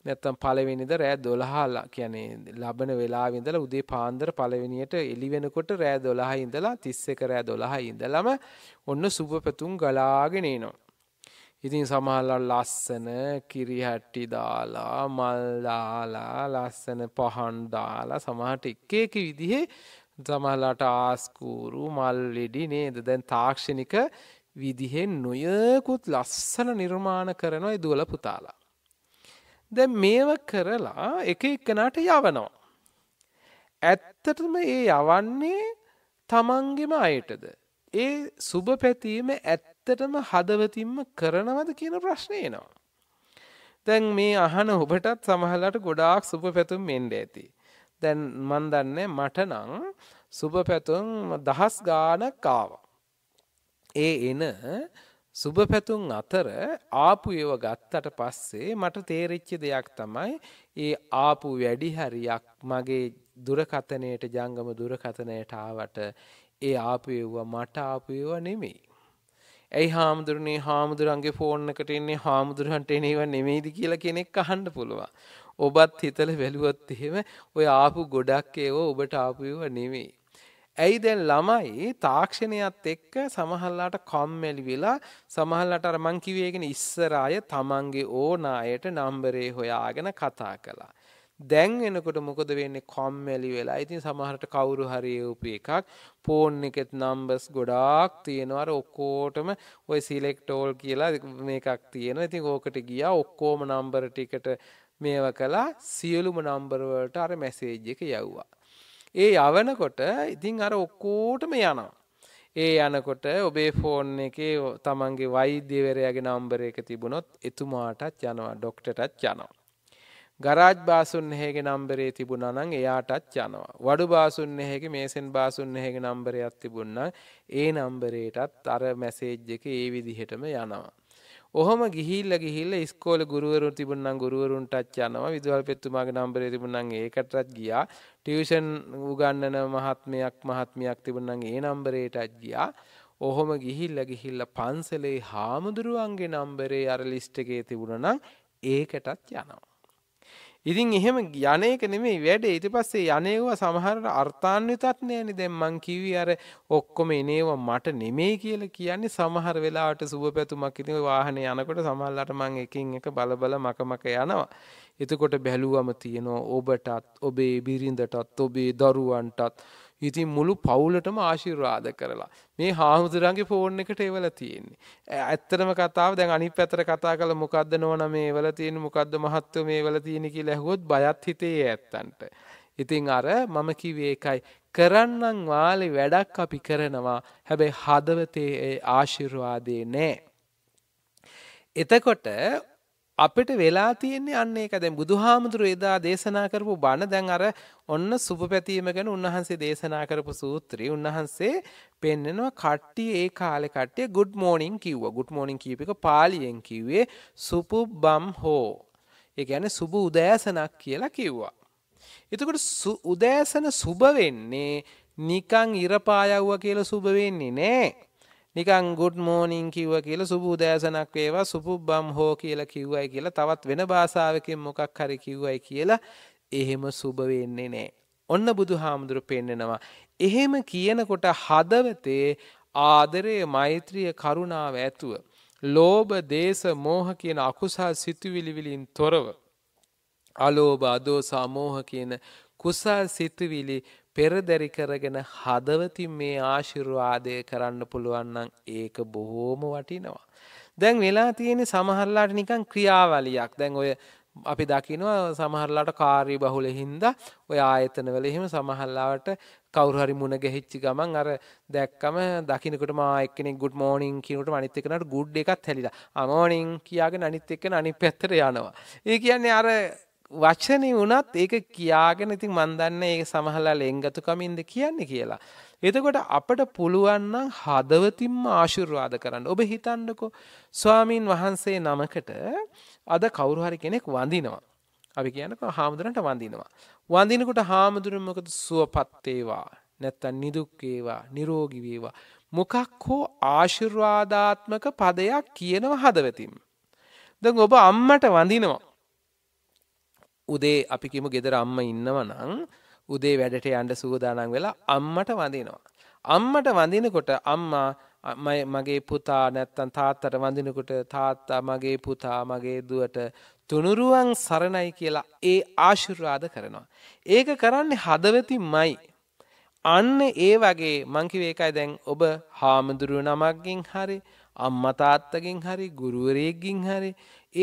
නැත්තම් පළවෙනිද රෑ දොළහා කියන්නේ ලබන වෙලාවිඳලා උදේ පාන්දර පළවෙනියට එළි වෙනකොට රෑ දොළහා ඉඳලා 31 රෑ දොළහා ඉඳලම ඔන්න සුභ පැතුම් ගලාගෙන එනවා. ඉතින් සමහරවල් ලස්සන කිරිහැටි දාලා මල් දාලා ලස්සන පහන් දාලා සමහරට එක එක විදිහේ සමහරලාට ආස්කූරු මල් වෙඩි නේද දැන් තාක්ෂණික විදිහෙන් නොයකුත් ලස්සන නිර්මාණ කරනවා දුවල පුතාලා. දැන් මේව කරලා එක එක්කනට යවනවා. ඇත්තටම ඒ යවන්නේ තමන්ගෙම අයටද. ඒ සුභ පැතීම ඇත්ත ඇත්තටම හදවතින්ම කරනවද කියන ප්‍රශ්නය එනවා. දැන් මේ අහන ඔබටත් සමහලට ගොඩාක් සුප පැතුම් මෙන්ඩ ඇති. දැන් මන් දන්නේ මටනං සුබ පැතුම් දහස් ගානක් කාවා. ඒ එන සුබ පැතුම් අතර ආපු ඒව ගත්තට පස්සේ මට තේරෙච්ච දෙයක් තමයි ඒ ආපු වැඩි හරියක් මගේ දුරකතනයට ජංගම දුරකතනයට ආවට ඒ ආපු ඒවා මට ආපු ඒවා නෙමෙයි. ඇයි හාමුදුරනේ හාමුදුරන්ගේ ෆෝන් එකට එන්නේ හාමුදුරන්ට එන ඒවා නෙමෙයිද කියලා කෙනෙක් අහන්න පුළුවන්. ඔබත් හිතලා බැලුවොත් එහෙම ඔය ආපු ගොඩක් ඒවා ඔබට ආපු ඒවා නෙමෙයි. ඇයි දැන් ළමයි තාක්ෂණයත් එක්ක සමහරලාට කම්මැලි වෙලා සමහරලාට අර මං කිව්වේ කියන ඉස්සර අය තමන්ගේ ඕන අයට නම්බරේ හොයාගෙන කතා කළා. දැන් එනකොට මොකද වෙන්නේ කොම්මැලි වෙලා. ඉතින් සමහරට කවුරු හරි එවපු එකක් ෆෝන් එකෙත් නම්බර්ස් ගොඩාක් තියෙනවා. අර ඔක්කොටම ওই සිලෙක්ට් ඕල් කියලා මේකක් තියෙනවා. ඉතින් ඕකට ගියා ඔක්කොම නම්බර ටිකට මේව කළා සියලුම නම්බර වලට අර මැසේජ් එක යවුවා. ඒ යවනකොට ඉතින් අර ඔක්කොටම යනවා. ඒ යනකොට ඔබේ ෆෝන් එකේ තමන්ගේ වෛද්‍යවරයාගේ නම්බර එක තිබුණොත් එතුමාටත් යනවා ඩොක්ටටත් යනවා. ගරාජ් බාසුන් එහෙගේ නම්බරේ තිබුණා නම් එයාටත් යනවා. වඩු බාසුන් එහෙගේ මේසෙන් බාසුන් එහෙගේ නම්බරයක් තිබුණා ඒ නම්බරේටත් අර මැසේජ් එක ඒ විදිහටම යනවා. ඔහොම ගිහිල්ල ගිහිල්ල ස්කෝල ගුරුවරු තිබුණනම් ගුරුවරුන්ටත් යනවා විදුහල්පෙත්තුමාගේ නම්බරේ තිබුණනම් ඒකටත් ගියා. ටියුෂන් උගන්නන මහත්මයක් මහත්මියක් තිබුණනම් ඒ නම්බරේටත් ගියා. ඔහොම ගිහිල්ල ගිහිල්ල පන්සලේ හාමුදුරුවන්ගේ නම්බරේ අර ලිස්ට් එකේ තිබුණනම් ඒකටත් යනවා. ඉතින් එහෙම යන්නේක නෙමෙයි වැඩේ. ඊට පස්සේ යන්නේව සමහරට අර්ථාන්විතත් නෑනේ. දැන් මං කිව්වේ අර ඔක්කොම එනේව මට නෙමෙයි කියලා කියන්නේ සමහර වෙලාවට සුබපැතුමක් ඉතින් වාහනේ යනකොට සමහරලාට මං එකින් එක බල බල මක මක යනවා. එතකොට බැලුවම තියෙනවා ඔබටත් ඔබේ බිරිඳටත් ඔබේ දරුවන්ටත් ඉතින් මුළු පවුලටම ආශිර්වාද කරලා මේ හාමුදුරන්ගේ ෆෝන් එකට එවල තියෙන්නේ. ඇත්තටම කතාව දැන් අනිත් පැත්තට කතා කළ මොකද්ද නෝන මේ එවල තියෙන මොකද්ද මහත්තු මේ එවල තියෙන කියලා ඇහුවොත් බයත් හිතේ ඇත්තන්ට. ඉතින් අර මම කිව්වේ ඒකයි කරන්නම් වාලේ වැඩක් අපි කරනවා. හැබැයි හදවතේ ආශිර්වාදේ නැහැ. එතකොට අපිට වෙලා තියෙන්නේ අන්න ඒක දැන් බුදුහාමුදුරු එදා දේශනා කරපු බණ දැන් අර ඔන්න සුභපැතීම ගැන උන්වහන්සේ දේශනා කරපු සූත්‍රය උන්වහන්සේ පෙන්නනවා කට්ටිය ඒ කාලේ කට්ටිය good morning කිව්වා good morning කියප එක පාලියෙන් කිව්වේ සුපුබ්බම් හෝ ඒ කියන්නේ සුබ උදෑසනක් කියලා කිව්වා එතකොට උදෑසන සුබ වෙන්නේ නිකන් ඉර පායවුවා කියලා සුබ වෙන්නේ නෑ නිකන් good morning කිව්වා කියලා සුබ උදෑසනක් වේවා සුපුබ්බම් හෝ කියලා කිව්වයි කියලා තවත් වෙන භාෂාවකින් මොකක් හරි කිව්වයි කියලා එහෙම සුබ වෙන්නේ නැහැ. ඔන්න බුදුහාමුදුරු පෙන්නනවා. එහෙම කියනකොට හදවතේ ආදරය, මෛත්‍රිය, කරුණාව ඇතුව ලෝභ, දේශ, මෝහ කියන අකුසල් සිතුවිලි වලින් තොරව අලෝභ, අදෝස, මෝහ කියන කුසල් සිතුවිලි පෙරදැරි කරගෙන හදවතින් මේ ආශිර්වාදය කරන්න පුළුවන්නම් ඒක බොහෝම වටිනවා. දැන් වෙලා තියෙන සමහරලාට නිකන් ක්‍රියාවලියක් දැන් ඔය අපි දකිනවා සමහරලාට කාරී බහුල හින්ද ඔය ආයතනවල එහෙම සමහල්ලාවට කවරු හරි මුණ ගැහිච්චි ගමන් අර දැක්කම දකිනකට මායක්කෙනෙ ගුඩ් මෝනිින් කිනට අනිත් එකනට ගුඩ් එකත් හැලිලා අමෝනිින් ah, කියයාගෙන අනිත් එක්කන අනි පැත්තර යනවා. ඒ කියන්නේ අර වචනේ වුණත් ඒක කියාගෙන ඉතින් මන් දන්නේ ඒක සමහරලා ලෙන්ගතුකමින්ද කියන්නේ කියලා. එතකොට අපට පුළුවන් නම් හදවතින්ම ආශිර්වාද කරන්න. ඔබ හිතන්නකෝ ස්වාමින් වහන්සේ නමකට අද කවුරු හරි කෙනෙක් වඳිනවා. අපි කියනකෝ හාමුදුරන්ට වඳිනවා. වඳිනකොට හාමුදුරුවෝ මොකද සුවපත් වේවා. නැත්තම් නිදුක් වේවා, නිරෝගී වේවා. මොකක් හෝ ආශිර්වාදාත්මක පදයක් කියනවා හදවතින්. දැන් ඔබ අම්මට වඳිනවා. උදේ අපි කිමු ගෙදර අම්ම ඉන්නවනම් උදේ වැඩට යන්න සූදානම් වෙලා අම්මට වඳිනවා. අම්මට වඳිනකොට අම්මා මගේ පුතා නැත්තම් තාත්තට වඳිනකොට තාත්තා මගේ පුතා මගේ දුවට තුනුරුවන් සරණයි කියලා ඒ ආශිර්වාද කරනවා. ඒක කරන්නේ හදවතින්මයි. අන්න ඒ වගේ මං කිව්ව එකයි දැන් ඔබ හාමුදුරුව නමක්ගෙන් හරි අම්මා තාත්තගෙන් හරි ගුරුවරයෙක්ගෙන් හරි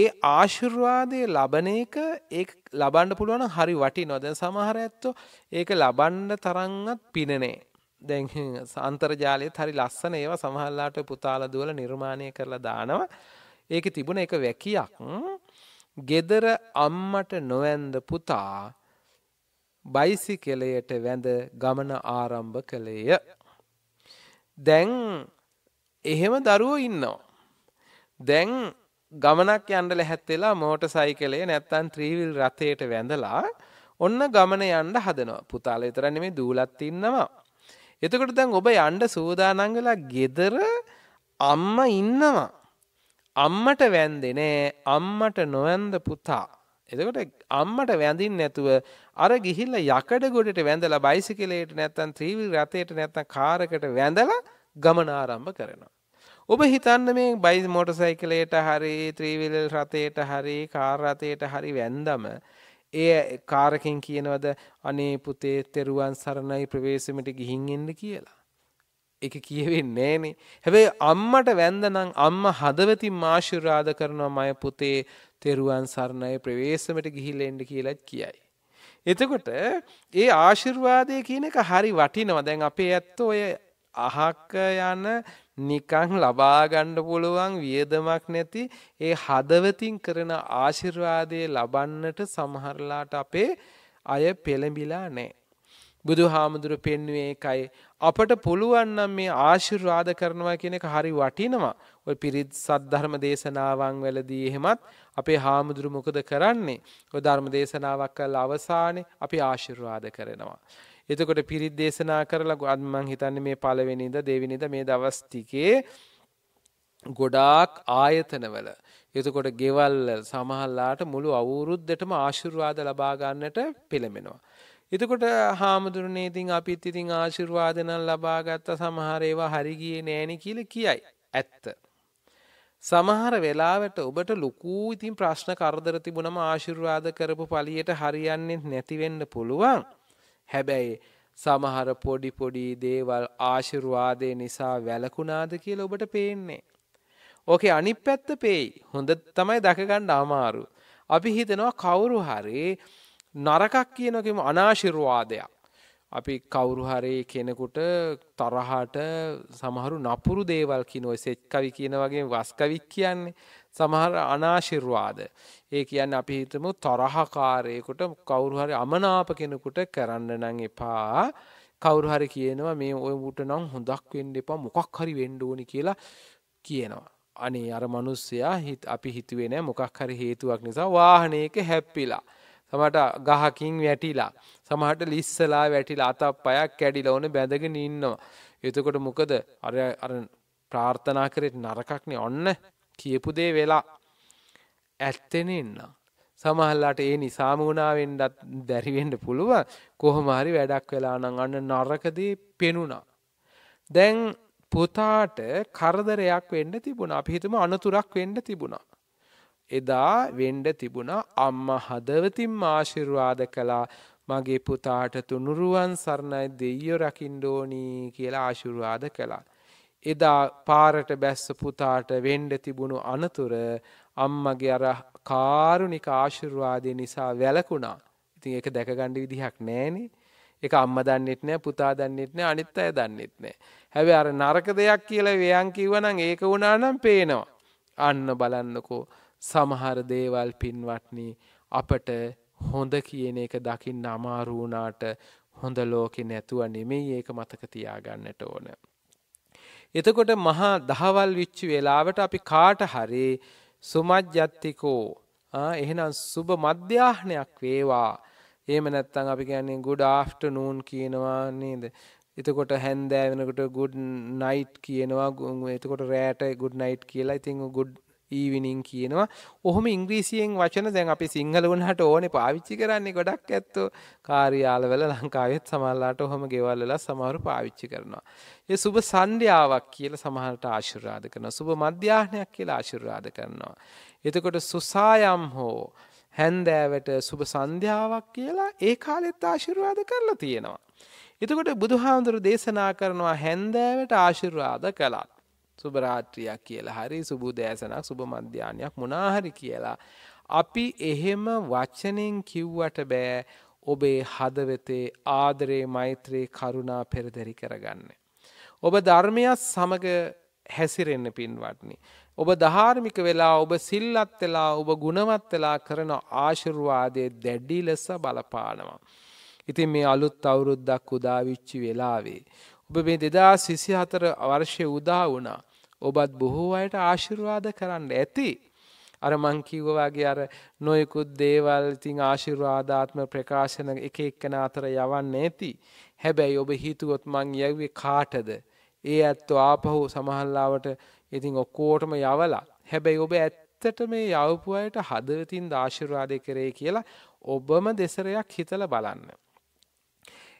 ඒ ආශිර්වාදය ලබන එක ඒ ලබන්න පුළුවන් හරි වටිනවා. දැන් සමහර ඇත්තෝ ඒක ලබන්න තරම්වත් පිනනේ. දැන් අන්තර්ජාලයේත් හරි ලස්සන ඒවා සමහරලාට පුතාලා දුවලා නිර්මාණය කරලා දානවා. ඒකේ තිබුණ එක වැකියක්. gedara අම්මට නොවැන්ද පුතා බයිසිකලයට වැඳ ගමන ආරම්භ කළේය. දැන් එහෙම දරුවෝ ඉන්නවා. දැන් ගමනක් යන්න ලැහැත් වෙලා මෝටර් සයිකලේ නැත්තම් ත්‍රිවිල් රථයට වැඳලා ඔන්න ගමන යන්න හදනවා. පුතාලා විතර නෙමෙයි දූලත් ඉන්නවා. එතකොට දැන් ඔබ යන්න සූදානම් වෙලා ගෙදර අම්මා ඉන්නවා. අම්මට වැන්දේ නෑ අම්මට නොවැන්ද පුතා. එතකොට අම්මට වැඳින් නැතුව අර ගිහිල්ල යකඩ ගොඩට වැඳලා බයිසිකලේට නැත්තන් ත්‍රීවිල් රථයට නැත්තම් කාරකට වැඳලා ගමන ආරම්භ කරනවා. ඔබ හිතන්න මේ බයිස් මෝටසයිකලයට හරි ත්‍රීවිල් රථයට හරි කාර් රථයට හරි වැන්දම ඒ කාරකින් කියනවද අනේ පුතේ තෙරුවන් සරණයි ප්‍රවේශමට ගිහින් එන්න කියලා. එක කියවෙන්නේ නෑනේ. හැබැයි අම්මට වැන්දනම් අම්ම හදවතින් ආශිර්වාද කරනවා මය පුතේ තෙරුවන් සරණයි ප්‍රවේශමට ගිහිල්ලා එන්න කියලාත් කියයි. එතකොට ඒ ආශිර්වාදය කියන එක හරි වටිනවා. දැන් අපේ ඇත්ත ඔය අහක යන නිකං ලබා ගන්න පුළුවන් වියදමක් නැති ඒ හදවතින් කරන ආශිර්වාදයේ ලබන්නට සමහරලාට අපේ අය පෙළඹිලා නැහැ. බුදුහාමුදුරු පෙන්වුවේ එකයි අපට පුළුවන් නම් මේ ආශිර්වාද කරනවා කියන එක හරි වටිනවා. ඔය පිරිත් සද්ධර්ම දේශනාවන් වලදී එහෙමත් අපේ හාමුදුරු මොකද කරන්නේ? ඔය ධර්ම දේශනාවක් කරලා අවසානයේ අපි ආශිර්වාද කරනවා. එතකොට පිරිත් දේශනා කරලා අද මං හිතන්නේ මේ පළවෙනිද දෙවෙනිද මේ දවස් ටිකේ ගොඩාක් ආයතනවල එතකොට ගෙවල් සමහල්ලාට මුළු අවුරුද්දටම ආශිර්වාද ලබා ගන්නට පෙළඹෙනවා. එතකොට හාමුදුරනේ ඉතින් අපිත් ඉතින් ආශිර්වාදන ලබාගත්ත සමහර ඒවා හරි ගියේ නෑනි කියලා කියයි. ඇත්ත. සමහර වෙලාවට ඔබට ලොකු ඉතින් ප්‍රශ්න කරදර තිබුණම ආශිර්වාද කරපු පළියට හරියන්නේ නැති වෙන්න පුළුවන්. හැබැයි සමහර පොඩි පොඩි දේවල් ආශිර්වාදය නිසා වැලකුණාද කියලා ඔබට පේන්නේ. ඕකේ අනිත් පැත්ත පේයි. හොඳ තමයි දකගන්න අමාරු. අපි හිතනවා කවුරු හරි නරකක් කියනකම අනාශිර්වාදයක්. අපි කවුරු හරි කෙනෙකුට තරහට සමහරු නපුරු දේවල් කියන ඔය සෙච්කවි කියන වගේ වස්කවික් කියන්නේ සමහර අනාශිර්වාද. ඒ කියන්න අපි හිතමු තරහකාරයකුට කවුරුහරි අමනාප කෙනෙකුට කරන්න නං එපා. කවුරුහරි කියනවා මේ ඔය ඌට නම් හොඳක් වෙන්න එපා මොකක් හරි වෙන්න ඕනි කියලා කියනවා. අනේ අර මිනිස්සයා හිත අපි හිතුවේ නෑ මොකක් හරි හේතුවක් නිසා වාහනයක හැප්පිලා. සමහරට ගහකින් වැටිලා සමහරට ලිස්සලා වැටිලා අතක් පයක් කැඩිලා ඕනේ බැඳගෙන ඉන්නවා. එතකොට මොකද අර අර ප්‍රාර්ථනා කරේ නරකක්නේ ඔන්න කියපු දේ වෙලා ඇත්තෙන එන්න. සමහල්ලාට ඒ නිසාමුණාවෙන්ඩත් දැරිවෙන්ඩ පුළුව කොහොම හරි වැඩක් වෙලා නං අන්න නරකදී පෙනුණා. දැන් පුතාට කරදරයක් වෙන්න තිබුණ අපිහිතම අනතුරක් වෙන්න තිබුණා. එදා වෙන්ඩ තිබුණ අම්ම හදවතින් ආශිර්වාද කළා මගේ පුතාට තුනුරුවන් සරණයි දෙයෝ රකින්ඩෝනී කියලා ආශුරවාද කළා. එදා පාරට බැස්ස පුතාට වෙන්ඩ තිබුණු අනතුර අම්මගේ අර කාරුණික ආශිර්වාදය නිසා වැලකුණා. ඉතින් ඒක දැකගණ්ඩි විදිහක් නෑනේ. එක අම්ම දන්නෙත් නෑ පුතා දන්නෙත් නෑ අනිත් අය දන්නෙත් නෑ. හැබැ අර නරක දෙයක් කියලා වයන් කිවනං ඒක වුණානම් පේනවා. අන්න බලන්නකෝ සමහර දේවල් පින්වටනී අපට හොඳ කියන එක දකිින් අමාරුණාට හොඳ ලෝකෙ නැතුව නෙමෙයි ඒක මතක තියාගන්නට ඕන. එතකොට මහා දහවල් විච්චු වෙලාවට අපි කාට හරි සුමජ්ජත්තිකෝ එහෙනම් සුබ මධ්‍යාහනයක් වේවා ඒම නැත්තං අපි කියන්නේ ගුඩ ආෆ්ට නූන් කියනවා නේද එතකොට හැන්දෑ වෙනකොට ගුඩ් නයිට් කියනවා එතකොට රෑට ගුඩ් නයිට් කියලා ඉතිං ගුඩ් ඊවිනින් කියනවා. ඔහොම ඉංග්‍රීසියෙන් වචන දැන් අපි සිංහල වුණාට ඕනේ පාවිච්චි කරන්නේ ගොඩක් ඇත්තෝ කාර්යාලවල ලංකාවෙත් සමහරලාට ඔහොම ගෙවල් වල සමහරු පාවිච්චි කරනවා. ඒ සුබ සන්ධ්‍යාවක් කියලා සමහරට ආශිර්වාද කරනවා. සුබ මධ්‍යාහනයක් කියලා ආශිර්වාද කරනවා. එතකොට සුසායම් හෝ හැන්දෑවට සුබ සන්ධ්‍යාවක් කියලා ඒ කාලෙත් ආශිර්වාද කරලා තියෙනවා. එතකොට බුදුහාමුදුරු දේශනා කරනවා හැන්දෑවට ආශිර්වාද කළත්. සුභරාත්‍රියක් කියලා හරි සුබුදෑසනක් සුබ මධ්‍යානයක් මොනාහරි කියලා. අපි එහෙම වචනෙන් කිව්වට බෑ ඔබේ හදවතේ ආදරේ මෛත්‍රයේ කරුණා පෙරදරි කරගන්න. ඔබ ධර්මයත් සමග හැසිරෙන්න පින්වටනි. ඔබ ධාර්මික වෙලා ඔබ සිල්ලත් වෙලා ඔබ ගුණවත් වෙලා කරන ආශිර්වාදයේ දැඩි ලෙස බලපානවා. ඉතින් මේ අලුත් අවුරුද්දක් උදාවිච්චි වෙලාවේ. ඔබ මේ දෙදා සිසි හතර වර්ෂය උදා වුණා ඔබත් බොහෝ අයට ආශිර්වාද කරන්න ඇති. අර මංකීවවාගේ අර නොයකුත් දේවල් ඉතිං ආශිර්වාධාත්ම ප්‍රකාශන එක එක්කන අතර යවන්න ඇති. හැබැයි ඔබ හිතුවොත් මං යැවේ කාටද. ඒ ඇත්තෝ ආපහු සමහල්ලාවට ඉතිං ඔක්කෝටම යවලා. හැබැයි ඔබ ඇත්තට මේ යවපු අයට හදවතින් දාශිර්වාදය කරේ කියලා ඔබම දෙසරයක් හිතල බලන්න.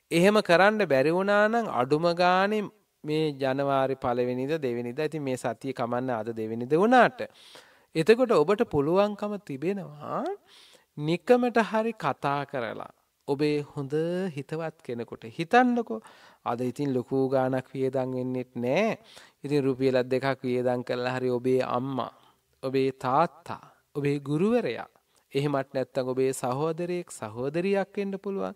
එහෙම කරන්න බැරි වුණානම් අඩුම ගානේ මේ ජනවාරි පළවෙනිද දෙවෙනිද ඇති මේ සතිය කමන්න අද දෙවෙනිද වුණාට. එතකොට ඔබට පුළුවන්කම තිබෙනවා නිකමට හරි කතා කරලා. ඔබේ හොඳ හිතවත් කෙනෙකුට හිතන්නකෝ අද ඉතින් ලොකූ ගානක් වියදං වෙන්නෙත් නෑ ඉතින් රුපියලත් දෙකක් වියදං කරලා හරි ඔබේ අම්මා ඔබේ තාත්තා ඔබේ ගුරුවරයා එහෙමත් නැත්තං ඔබේ සහෝදරයෙක් සහෝදරියක් වෙන්න පුළුවන්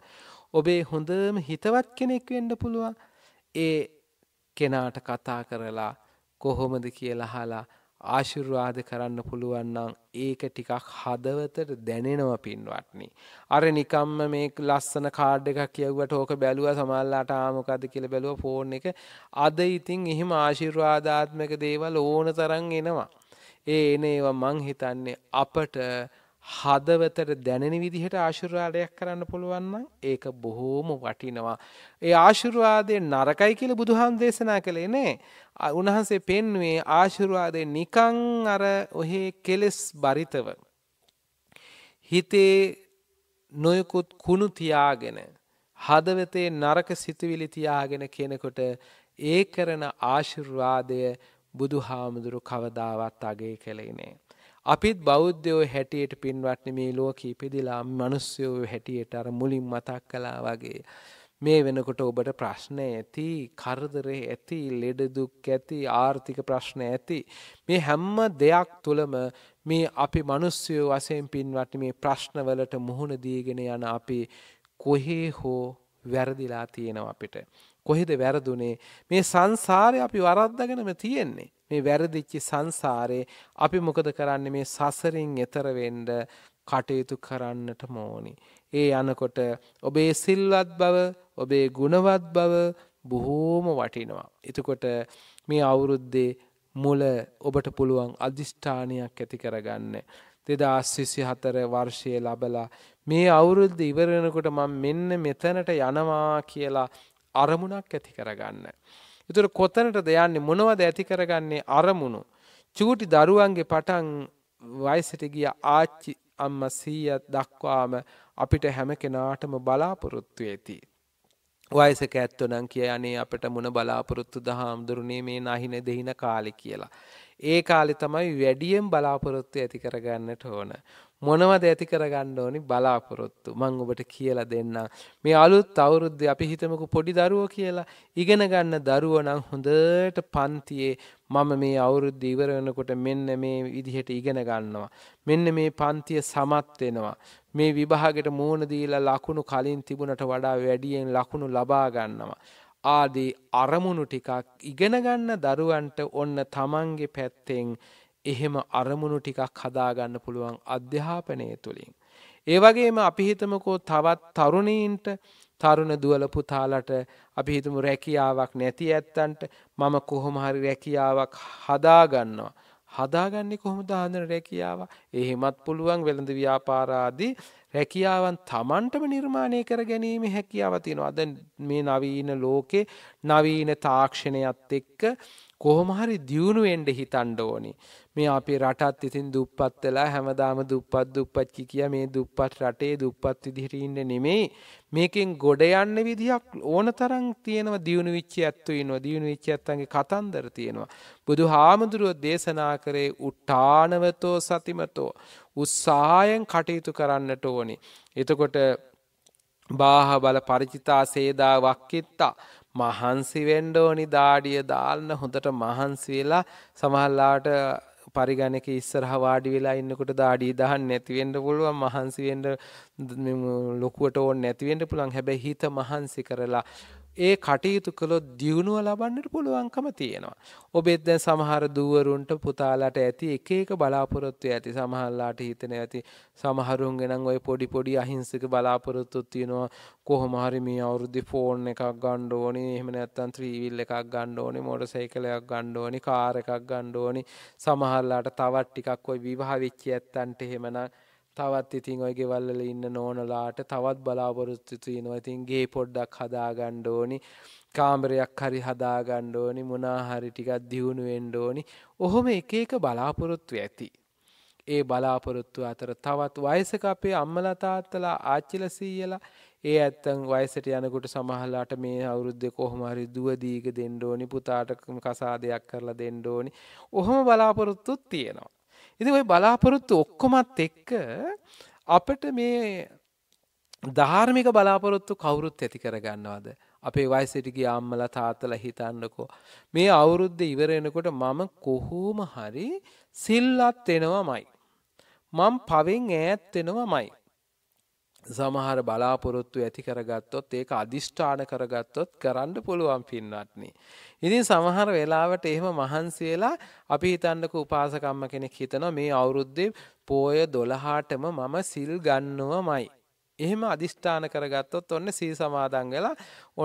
ඔබේ හොඳම හිතවත් කෙනෙක් වෙන්න පුළුවන්. ඒ කෙනාට කතා කරලා කොහොමද කියලා අහලා ආශිර්වාද කරන්න පුළුවන් නම් ඒක ටිකක් හදවතට දැනෙනවා පින්වත්නි. අර නිකම්ම මේ ලස්සන කාඩ් එකක් කියවුවට ඕක බැලුවා සමහරලාට ආ මොකද්ද කියලා බැලුවා ෆෝන් එක. අද ඉතින් එහෙම ආශිර්වාදාත්මක දේවල් ඕන තරම් එනවා. ඒ එන ඒවා මං හිතන්නේ අපට හදවතට දැනෙන විදිහට ආශිර්වාදයක් කරන්න පුළුවන් නම් ඒක බොහෝම වටිනවා. ඒ ආශිර්වාදය නරකයි කියලා බුදුහාම දේශනා කළේ නෑ. උන්වහන්සේ පෙන්වුවේ ආශිර්වාදේ නිකන් අර ඔහේ කෙලෙස් බරිතව. හිතේ නොයකුත් කුණු තියාගෙන හදවතේ නරක සිතුවිලි තියාගෙන කෙනෙකුට ඒ කරන ආශිර්වාදය බුදුහාමුදුරු කවදාවත් අගේ කළේ නෑ. අපිත් බෞද්ධයෝ හැටියට පින්වත්නි මේ ලෝකී පිදිලා මිනිස්සුයෝ හැටියට අර මුලින් මතක් කළා වගේ මේ වෙනකොට ඔබට ප්‍රශ්න ඇති කරදරේ ඇති ලෙඩ දුක් ඇති ආර්ථික ප්‍රශ්න ඇති මේ හැම දෙයක් තුළම මේ අපි මිනිස්සුයෝ වශයෙන් පින්වත්නි මේ ප්‍රශ්නවලට මුහුණ දීගෙන යන අපි කොහේ හෝ වැරදිලා තියෙනවා අපිට කොහෙද වැරදුනේ මේ සංසාරේ අපි වරද්දගෙනම තියෙන්නේ මේ වැරදිච්ච සංසාරේ අපි මොකද කරන්නේ මේ සසරින් එතර වෙන්න කටයුතු කරන්නට ඕනි ඒ යනකොට ඔබේ සිල්වත් බව ඔබේ ගුණවත් බව බොහෝම වටිනවා එතකොට මේ අවුරුද්දේ මුල ඔබට පුළුවන් අධිෂ්ඨානයක් ඇති කරගන්න දෙදස් විසි හතර වර්ෂය ලබලා මේ අවුරුද්ද ඉවරෙනකොට මම මෙන්න මෙතැනට යනවා කියලා අරමුණක් ඇති කරගන්න. ඒතර කොතනටද යන්නේ මොනවද ඇති කරගන්නේ අරමුණු. චූටි දරුවන්ගේ පටන් වයසට ගිය ආච්චි අම්මා සීයත් දක්වාම අපිට හැම කෙනාටම බලාපොරොත්තු ඇති. වයසක ඇත්තෝ නම් කිය අනේ අපිට මොන බලාපොරොත්තු දහාමුදුරුනේ මේ නහින දෙහින කාලේ කියලා. ඒ කාලේ තමයි වැඩියෙන් බලාපොරොත්තු ඇති කරගන්නට ඕන. මොනවද ඇති කරගන්න ඕනි බලාපොරොත්තු මං ඔබට කියලා දෙන්නම්. මේ අලුත් අවුරුද්ද අපි හිතමකු පොඩි දරුවෝ කියලා ඉගෙන ගන්න දරුවෝ නම් හොඳට පන්තියේ මම මේ අවුරුද්ද ඉවර වෙනකොට මෙන්න මේ විදිහට ඉගෙන ගන්නවා. මෙන්න මේ පන්තිය සමත් වෙනවා. මේ විභාගෙට මූණ දීලා ලකුණු කලින් තිබුණට වඩා වැඩියෙන් ලකුණු ලබා ගන්නවා. ආදී අරමුණු ටිකක් ඉගෙන ගන්න දරුවන්ට ඔන්න තමන්ගේ පැත්තෙන් එහෙම අරමුණු ටිකක් හදාගන්න පුළුවන් අධ්‍යාපනය තුළින්. ඒ වගේම අපිහිතමකෝ තවත් තරුණීන්ට තරුණ දුවල පුතාලට අපිහිතුමු රැකියාවක් නැති ඇත්තන්ට මම කොහොමහරි රැකියාවක් හදාගන්නවා. හදාගන්නේ කොහොමද ආදන රැකියාව එහෙමත් පුළුවන් වෙළඳ ව්‍යාපාරාදී හැකියාවන් Tamanටම නිර්මාණය කර ගැනීම හැකියාව තියෙනවා. අද මේ නවීන ලෝකේ නවීන තාක්ෂණයත් එක්ක කොහොම හරි දියුණු වෙන්න හිතන්න ඕනේ. මේ අපේ රටත් ඉතින් දුප්පත් වෙලා හැමදාම දුප්පත් දුප්පත් කි කිය මේ දුප්පත් රටේ දුප්පත් විදිහට ඉන්නේ නෙමෙයි. මේකෙන් ගොඩ යන්න විදිහක් ඕන තරම් තියෙනවා දියුණු වෙච්ච ඇත්තෝ ඉන්නවා. දියුණු වෙච්ච ඇත්තන්ගේ කතන්දර තියෙනවා. බුදුහාමුදුරුවෝ දේශනා කරේ උට්ටානවතෝ සතිමතෝ උත්සාහයෙන් කටයුතු කරන්නට ඕනේ. එතකොට බාහ බල පරිචිතා සේදා වක්කිත්තා මහන්සි වෙන්න ඕනි දාඩිය දාන්න හොඳට මහන්සි වෙලා සමහරලාට පරිගණක ඉස්සරහ වාඩි වෙලා ඉන්නකොට දාඩිය දහන්න නැති වෙන්න පුළුවන් මහන්සි වෙන්න ලොකුවට ඕනේ නැති වෙන්න පුළුවන් හැබැයි හිත මහන්සි කරලා ඒ කටයුතු කළොත් දියුණුව ලබන්නට පුළුවන්කම තියෙනවා. ඔබෙත් දැන් සමහර දූවරුන්ට පුතාලට ඇති එක එක බලාපොරොත්තු ඇති සමහරලාට හිතන ඇති සමහරුන්ගේ නම් ওই පොඩි පොඩි අහිංසක බලාපොරොත්තුත් තියෙනවා. කොහොම හරි මේ අවුරුද්දේ ෆෝන් එකක් ගන්න ඕනේ. එහෙම නැත්නම් ත්‍රිවිල් එකක් ගන්න ඕනේ. මෝටර් සයිකලයක් ගන්න ඕනේ. කාර් එකක් ගන්න ඕනේ. සමහරලාට තවත් ටිකක් ওই විවාහ වෙච්ච ඇත්තන්ට එහෙමනම් තවත් ඉතින් ඔය ගෙවල්වල ඉන්න නෝනලාට තවත් බලාපොරොත්තු තියෙනවා. ඉතින් ගේ පොඩ්ඩක් හදාගන්න ඕනි. කාමරයක් හරි හදාගන්න ඕනි. මොනා හරි ටිකක් දියුණු වෙන්න ඕනි. ඔහොම එක එක බලාපොරොත්තු ඇති. ඒ බලාපොරොත්තු අතර තවත් වයසක අපේ අම්මලා තාත්තලා ආච්චිලා සීයලා ඒ ඇත්තන් වයසට යනකොට සමහරලාට මේ අවුරුද්දේ කොහොම හරි දුව දීක දෙන්න ඕනි පුතාට කසාදයක් කරලා දෙන්න ඕනි. ඔහොම බලාපොරොත්තුත් තියෙනවා. ඉතින් ওই බලාපොරොත්තු ඔක්කොමත් එක්ක අපිට මේ ධාර්මික බලාපොරොත්තු කවුරුත් ඇති කරගන්නවද අපේ වයසට ගිය අම්මලා තාත්තලා හිතන්නකෝ මේ අවුරුද්ද ඉවර වෙනකොට මම කොහොම හරි සිල්වත් වෙනවමයි මම පවෙන් ඈත් වෙනවමයි සමහර බලාපොරොත්තු ඇති කරගත්තොත් ඒක අදිෂ්ඨාන කරගත්තොත් කරන්න පුළුවන් පින්වත්නි ඉතින් සමහර වෙලාවට එහෙම මහන්සියලා අපි හිතන්නකෝ උපාසකම්ම කෙනෙක් හිතනවා මේ අවුරුද්දේ පෝය 12ටම මම සිල් ගන්නවමයි. එහෙම අදිෂ්ඨාන කරගත්තොත් ඔන්න සී සමාදන් වෙලා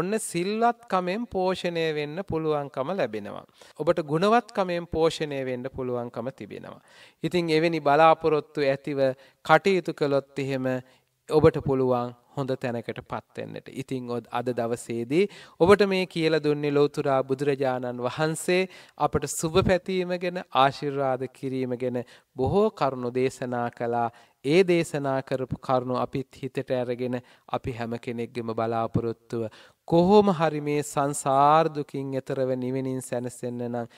ඔන්න සිල්වත්කමෙන් පෝෂණය වෙන්න පුළුවන්කම ලැබෙනවා. ඔබට ගුණවත්කමෙන් පෝෂණය වෙන්න පුළුවන්කම තිබෙනවා. ඉතින් එවැනි බලාපොරොත්තු ඇතිව කටයුතු කළොත් එහෙම ඔබට පුළුවන් හොඳ තැනකට පත්වෙන්නට. ඉතිං ඔත් අද දවසේදී ඔබට මේ කියල දුන්නේ ලෝතුරා බුදුරජාණන් වහන්සේ අපට සුභ පැතීම ගැන ආශිර්වාද කිරීම ගැන බොහෝ කරුණු දේශනා කලා ඒ දේශනා කරපු කරුණු අපිත් හිතට අරගෙන අපි හැම කෙනෙක්ගෙම බලාපොරොත්තුව කොහොම හරි මේ සංසාර දුකින් එතරව නිවෙනින් සැනසෙන්න නම්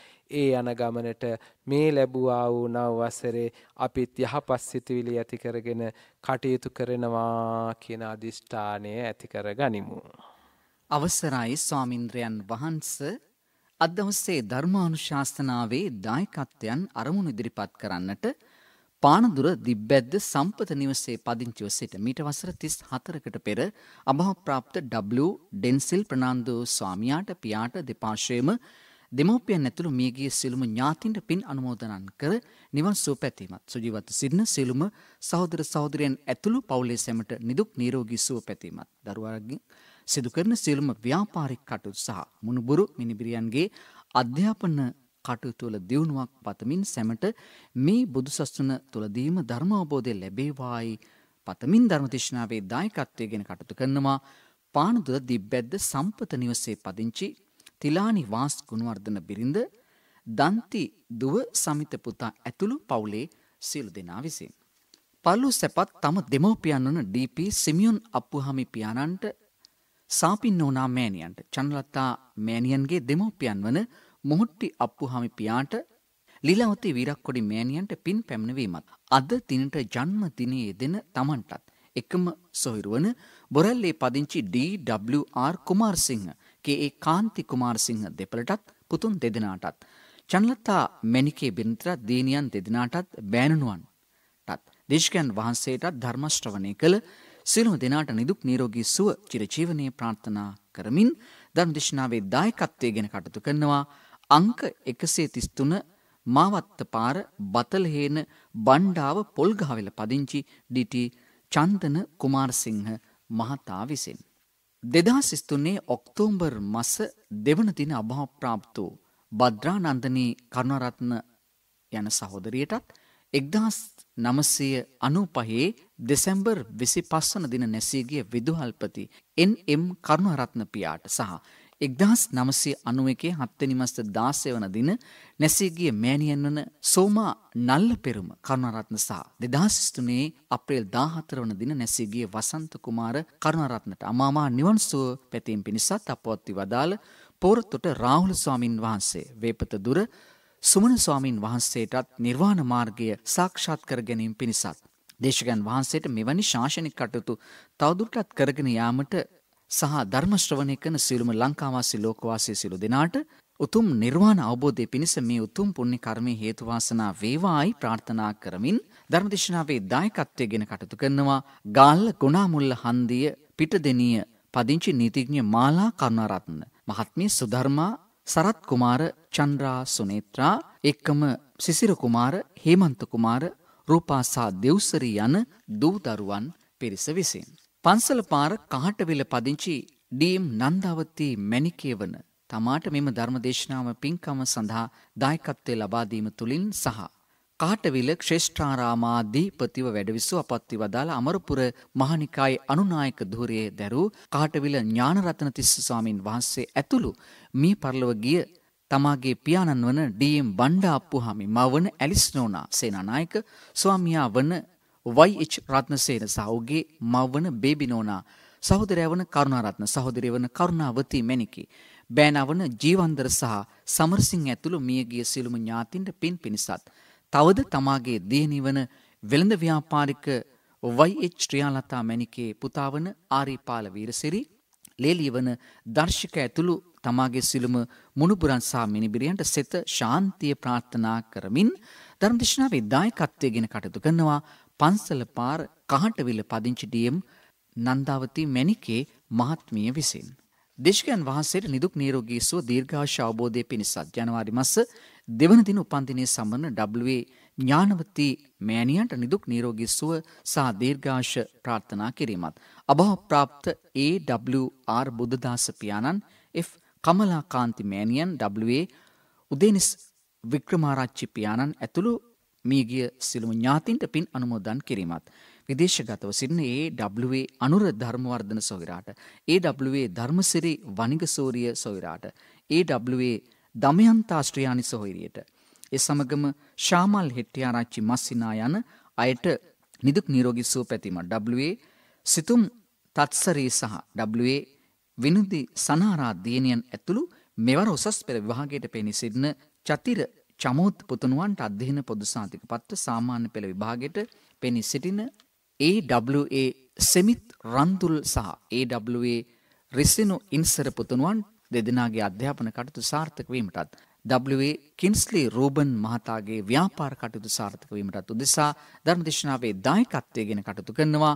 ඒ යන ගමනට මේ ලැබුවා වූ නව වසරේ අපිත් යහපත් සිතුවිලි ඇති කරගෙන කටයුතු කරනවා කියන අදිෂ්ඨානය ඇති කරගනිමු. අවසරයි ස්වාමින්ද්‍රයන් වහන්ස අද දවසේ ධර්මානුශාසනාවේ දායකත්වයන් අරමුණු ඉදිරිපත් කරන්නට පානදුර දිබ්බැද්ද සම්පත නිවසේ පදිංචිව සිට මීට වසර තිස් හතරකට පෙර අභහප්‍රාප්ත W ඩෙන්සිල් ප්‍රනාන්දු ස්වාමියාට පියාට දෙපාශයම දෙමෝපියන් ඇතුළු මියගේ සිළුම ඥාතින්ට පින් අනුමෝදනන් කර නිවන් සූ පැතීමත් සුජීවත සිටින සිළුම සහෝදර සහෝදරයන් ඇතුළු පවුලේ සැමට නිදුක් නීරෝගී සුව පැතීමත් දරුවරගින් සිදුකරන සිළුම ව්‍යාපාරික කටු සහ මුණුබුරු මිනිබිරියන්ගේ අධ්‍යාපන කටයුතුවල දියුණුවක් පතමින් සැමට මේ බුදුසස්වන තුළදීම ධර්මාබෝධය ලැබේවායි පතමින් ධර්මතිශ්නාවේ දායකත්වය ගෙන කටතු කරනවා පානදුර දිබ්බැද්ද සම්පත නිවසේ පදිංචි තිලානි වාස් ගුණවර්ධන බිරිඳ දන්ති දුව සමිත පුතා ඇතුළු පවුලේ සියලු දෙනා විසින්. පල්ලු සැපත් තම දෙමව්පියන් වන ඩීපී සිමියුන් අප්පුහමි පියාණන්ට සාපින් ඕනා මෑණියන්ට චන්ලතා මෑණියන්ගේ දෙමව්පියන් වන මුහුට්ටි අප්පුහාමි පියාට ලිලවතේ විරක්කොඩි මෑණියන්ට පින් පැමිණවීමත් අද දිනට ජන්මදිනයේ දෙන Tamanටත් එකම සොහිරුවන බොරැල්ලේ පදිංචි DWR කුමාරසිංහ කේ කාන්ති කුමාරසිංහ දෙපළටත් පුතුන් දෙදෙනාටත් චන්ලතා මැණිකේ බිරිඳට දේනියන් දෙදෙනාටත් බෑණනුවන්ටත් දේශකයන් වහන්සේටත් ධර්ම ශ්‍රවණය කළ සියලුම දෙනාට නිදුක් නිරෝගී සුව චිරජීවනයේ ප්‍රාර්ථනා කරමින් ධර්ම දේශනාවේ දායකත්වයෙන් කටයුතු කරනවා අංක 133 මාවත්ත පාර බතලහේන බණ්ඩාව පොල්ගහවෙල පදිංචි ඩිටි චන්දන කුමාරසිංහ මහතා විසින්. දෙදහස් ස්තුන්නේ ඔක්තෝම්බර් මස දෙවන දින අභාප්‍රාප්ත වූ බද්‍රානන්දනී කරුණරත්න යන සහෝදරියටත් එක්දහස් නමසය අනූපහයේ දෙසැම්බර් විසි පස්වන දින නැසීගිය විදුහල්පති එන් එම් කරුණරත්න පියාට සහ එක්දහස් නමසේ අනුව එකේ හත්තනි මස්ත දාසය වන දින නැසේගිය මෑණියන් වන සෝමා නල්ල පෙරුම කරුණරත්න සහ දෙදහස්තුනේ අප්‍රේල් දාහතර වන දින නැසේගිය වසන්ත කුමාර කරුණරත්නට අමාමා නිවන්සුව පැතීම් පිණිසත් අපවත්ති වදාළ පෝරතොට රාහුල ස්වාමින් වහන්සේ වේපත දුර සුමන ස්වාමින් වහන්සේටත් නිර්වාණ මාර්ගය සාක්ෂාත් කර ගැනීම පිණිසත්. දේශකයන් වහන්සේට මෙවැනි ශාසනික කටයුතු තවදුරටත් කරගෙන යාමට සහ ධර්ම ශ්‍රවණය කරන සියලුම ලංකාවාසී ලෝකවාසී සියලු දෙනාට උතුම් නිර්වාණ අවබෝධය පිණිස මේ උතුම් පුණ්‍ය කර්මයේ හේතු වාසනා වේවායි ප්‍රාර්ථනා කරමින් ධර්මදේශනාවේ දායකත්වයෙන් කටයුතු කරනවා ගාල්ල ගුණාමුල්ල හන්දිය පිටදෙනිය පදිංචි නීතිඥ මාලා කරුණාරත්න මහත්මිය සුධර්මා සරත් කුමාර චන්ද්‍රා සුනේත්‍රා එක්කම සිසිර කුමාර හේමන්ත කුමාර රූපාසා දෙව්සරී යන දූ දරුවන් පිරිස විසින් පන්සල පාර කහටවිල පදිංචි ඩීම් නන්දාවත්තී මැණිකේ වන තමාට මෙම ධර්මදේශනාව පින්කම සඳහා දායකත්වය ලබා දීම තුලින් සහ කහටවිල ක්ෂේෂ්ඨාරාමාධිපතිව වැඩවිසු අපත්ති වදාළ අමරපුර මහනිකායි අනුනායක ධූරයේ දැරූ කහටවිල ඥානරත්න තිස්ස ස්වාමින් වහන්සේ ඇතුළු මේ පරලොව ගිය තමාගේ පියාණන් වන ඩීම් බණ්ඩාප්පුහාමි මවන ඇලිස්නෝනා සේනානායක ස්වාමියා වන වයිච් රත්නසේන සහෝගේ මව්වන බේබිනෝනා සහෝදරයවන කරුණාරත්න සහෝදරයවන කරුණාවතී මැණිකි. බෑනවන ජීවන්දර සහ සමරසිංහ ඇතුළු මියගිය සිළුම ඥාතින්ට පින් පිණිසත්. තවද තමාගේ දේනිවන වෙළඳ ව්‍යාපාරික වයිච් ශ්‍රියාලතා මැණිකේ පුතාවන ආරීපාල වීරසිරි ලේලියවන දර්ශක ඇතුළු තමාගේ සිළුම මුණුපුරන් සහ මිනිබිරියන්ට සෙත ශාන්තිය ප්‍රාර්ථනා කරමින් ධර්මදේශනාවේ දායකත්වයෙන් කටයුතු කරනවා පන්සල පාර කහටවිල පදිංචිඩියම් නන්දාවති මැනිකේ මහත්මිය විසින්. දේශකයන් වහන්සේට නිදුක් නීරෝගී සුව දීර්ඝාෂ අවබෝධය පිණිසත් ජනවාරි මාස දෙවන දින උපන්දිනය සම්බන්ධ W ඥානවති මෑණියන්ට නිදුක් නීරෝගී සුව සහ දීර්ඝාෂ ප්‍රාර්ථනා කිරීමත් අභව ප්‍රාප්ත AWR බුද්ධදාස පියාණන් F කමලාකාන්ති මෑණියන් WA උදේනිස් වික්‍රමාරච්චි පියාණන් ඇතුළු මියගිය සිළුම ඥාතින්ට පින් අනුමෝදන් කිරීමත්. විදේශගතව සිටින්නේ ඒ අනුර ධර්මවර්ධන සොවිරාට. ඒ ධර්මසිරි වනිගසූරිය සොවිරාට. ඒ දමයන්තාශ්‍රයානි සොහිරියට. ඒ සමගම ශාමල් හෙට්ටියාරච්චි මස්සිනා යන අයට නිදුක් නිරෝගී සුව පැතීම WA සිතුම් තත්සරී සහ WA විනුදි සනාරා දියණියන් ඇතුළු මෙවර උසස් පෙළ විභාගයට පෙනී සිටින චතිර චමුත් පුතුණුවන්ට අධ්‍යන පොදුසාතික පත්ව සාමාන්‍ය පෙළ විභාගෙට පෙනි සිටින AWA සෙමිත් රන්තුල් සහ AWA රිසිනු ඉන්සර පුතුණුවන් දෙදෙනගේ අධ්‍යාපන කටතු සාර්ථකවීමටත් WA කින්ස්ලි රූබන් මහතාගේ ව්‍යාපාර කටයුතු සාර්ථකවීමටත් උදෙසා ධර්මදේශනාවේ දායකත්වය ගෙන කටතු කරනවා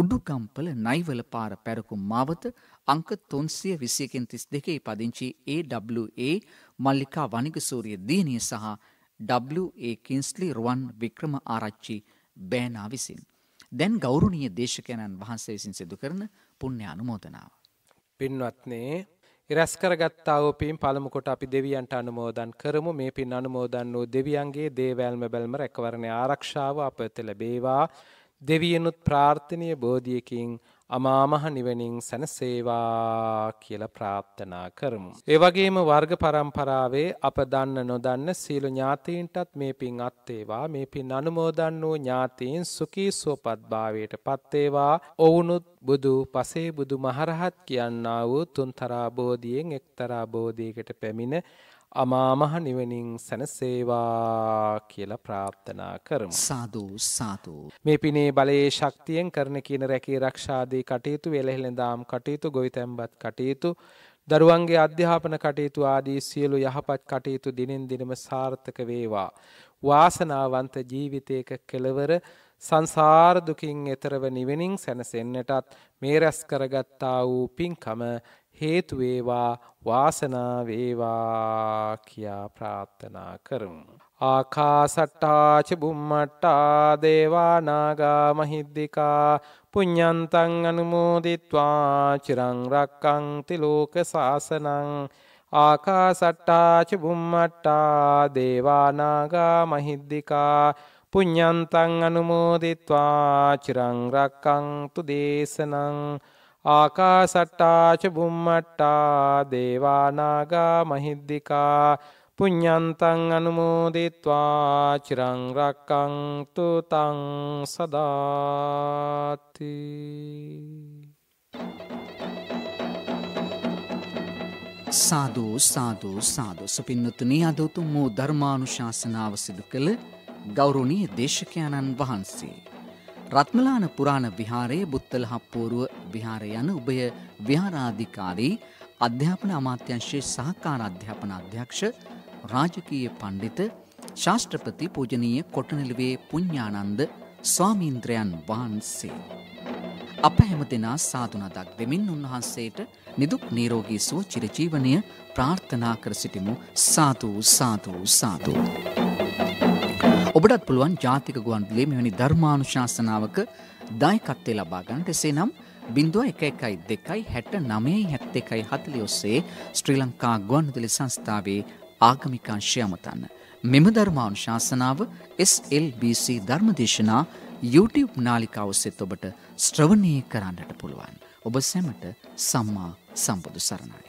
උඩුකම්පල නයිවල පාර පැරකුම් මාවත අංක 321.32 පදිංචි AWA මල්ලිකා වනිගසූරිය දියණිය සහ WA කින්ස්ලි රුවන් වික්‍රම ආරච්චි බෑනා විසින් දැන් ගෞරවනීය දේශකයන්න් වහන්සේ විසින් සිදු කරන පුණ්‍ය අනුමෝදනාව. පින්වත්නේ ඉරස් කරගත්තා වූ පින් පළමු කොට අපි දෙවියන්ට අනුමෝදන් කරමු මේ පින් අනුමෝදන් වූ දෙවියන්ගේ දේවැල්ම බැල්ම රැකවරණය ආරක්ෂාව අපත ලැබේවා දෙවියනුත් ප්‍රාර්ථනීය බෝධියකින් අමාමහ නිවනින් සැනසේවා කියලා ප්‍රාර්ථනා කරමු. ඒ වගේම වර්ග પરම්පරාවේ අප දන්න නොදන්න සීල ඥාතීන්ටත් මේ පින් අත්වේවා. මේ පින් අනුමෝදන් වූ ඥාතීන් සුඛී සුවපත්භාවයට පත්වේවා. ඔවුනුත් බුදු පසේ බුදු මහරහත් කියනා වූ තුන්තරා බෝධියෙන් එක්තරා බෝධියකට පැමිණ අමාමහ නිවනින් සැනසේවා කියලා ප්‍රාර්ථනා කරමු. සාදු සාදු. මේ පිනේ බලයේ ශක්තියෙන් කරන කියන රැකී රක්ෂාදී කටයුතු වෙළහෙළඳාම් කටයුතු ගොවිතැන්පත් කටයුතු දරුවන්ගේ අධ්‍යාපන කටයුතු ආදී සියලු යහපත් කටයුතු දිනෙන් දිනම සාර්ථක වේවා. වාසනාවන්ත ජීවිතයක කෙලවර සංසාර දුකින් එතරව නිවෙනින් සැනසෙන්නටත් මේ රැස් කරගත්තා වූ පින්කම හේතු වේවා වාසනා වේවා කියා ප්‍රාර්ථනා කරමු. ආකාසට්ටා ච බුම්මට්ටා දේවා නාග මහිද්దికා පුඤ්ඤන්තං අනුමෝදිත්වා චිරං රක්ඛන්ති ලෝක සාසනං ආකාසට්ටා ච බුම්මට්ටා දේවා නාග මහිද්దికා පුඤ්ඤන්තං අනුමෝදිත්වා චිරං රක්ඛන්තු දේශනං ආකාසට්ටාච බුම්මට්ටා දේවානාගා මහිද්దికා පුඤ්ඤන්තං අනුමෝදිත්වා චිරං රක්කන්තු තං සදාති සාදු සාදු සාදු සුපින්නතුනි අද උතුම් වූ ධර්මානුශාසනාව සිදු කළ ගෞරවනීය දේශකයන්න් වහන්සේ රත්මලාන පුරාණ විහාරයේ බුත්තල හප්පෝරුව විහාරය යන උභය විහාරාධිකාරී අධ්‍යාපන අමාත්‍යංශයේ සහකාර අධ්‍යාපන අධ්‍යක්ෂ රාජකීය පණ්ඩිත ශාස්ත්‍රපති පූජනීය කොටනළුවේ පුඤ්ඤානන්ද ස්වාමීන්ද්‍රයන් වහන්සේ. අප හැමදෙනා සාදුනදක් දෙමින් උන්වහන්සේට නිදුක් නීරෝගී සුව චිරජීවනය ප්‍රාර්ථනා කර සිටිමු සාදු සාදු සාදු. ඔබටත් පුළුවන් ජාතික ගුවන් විදුලියේ මෙවැනි ධර්මානුශාසනාවක දායකත්වය ලබා ගන්නට එසේනම් 0112697140 ඔස්සේ ශ්‍රී ලංකා ගුවන් විදුලි සංස්ථාවේ ආගමිකාංශය අමතන්න. මෙම ධර්මානුශාසනාව SLBC ධර්මදේශනා YouTube නාලිකාව ඔස්සේත් ඔබට ශ්‍රවණය කරන්නට පුළුවන්. ඔබ සැමට සම්මා සම්බුදු සරණයි.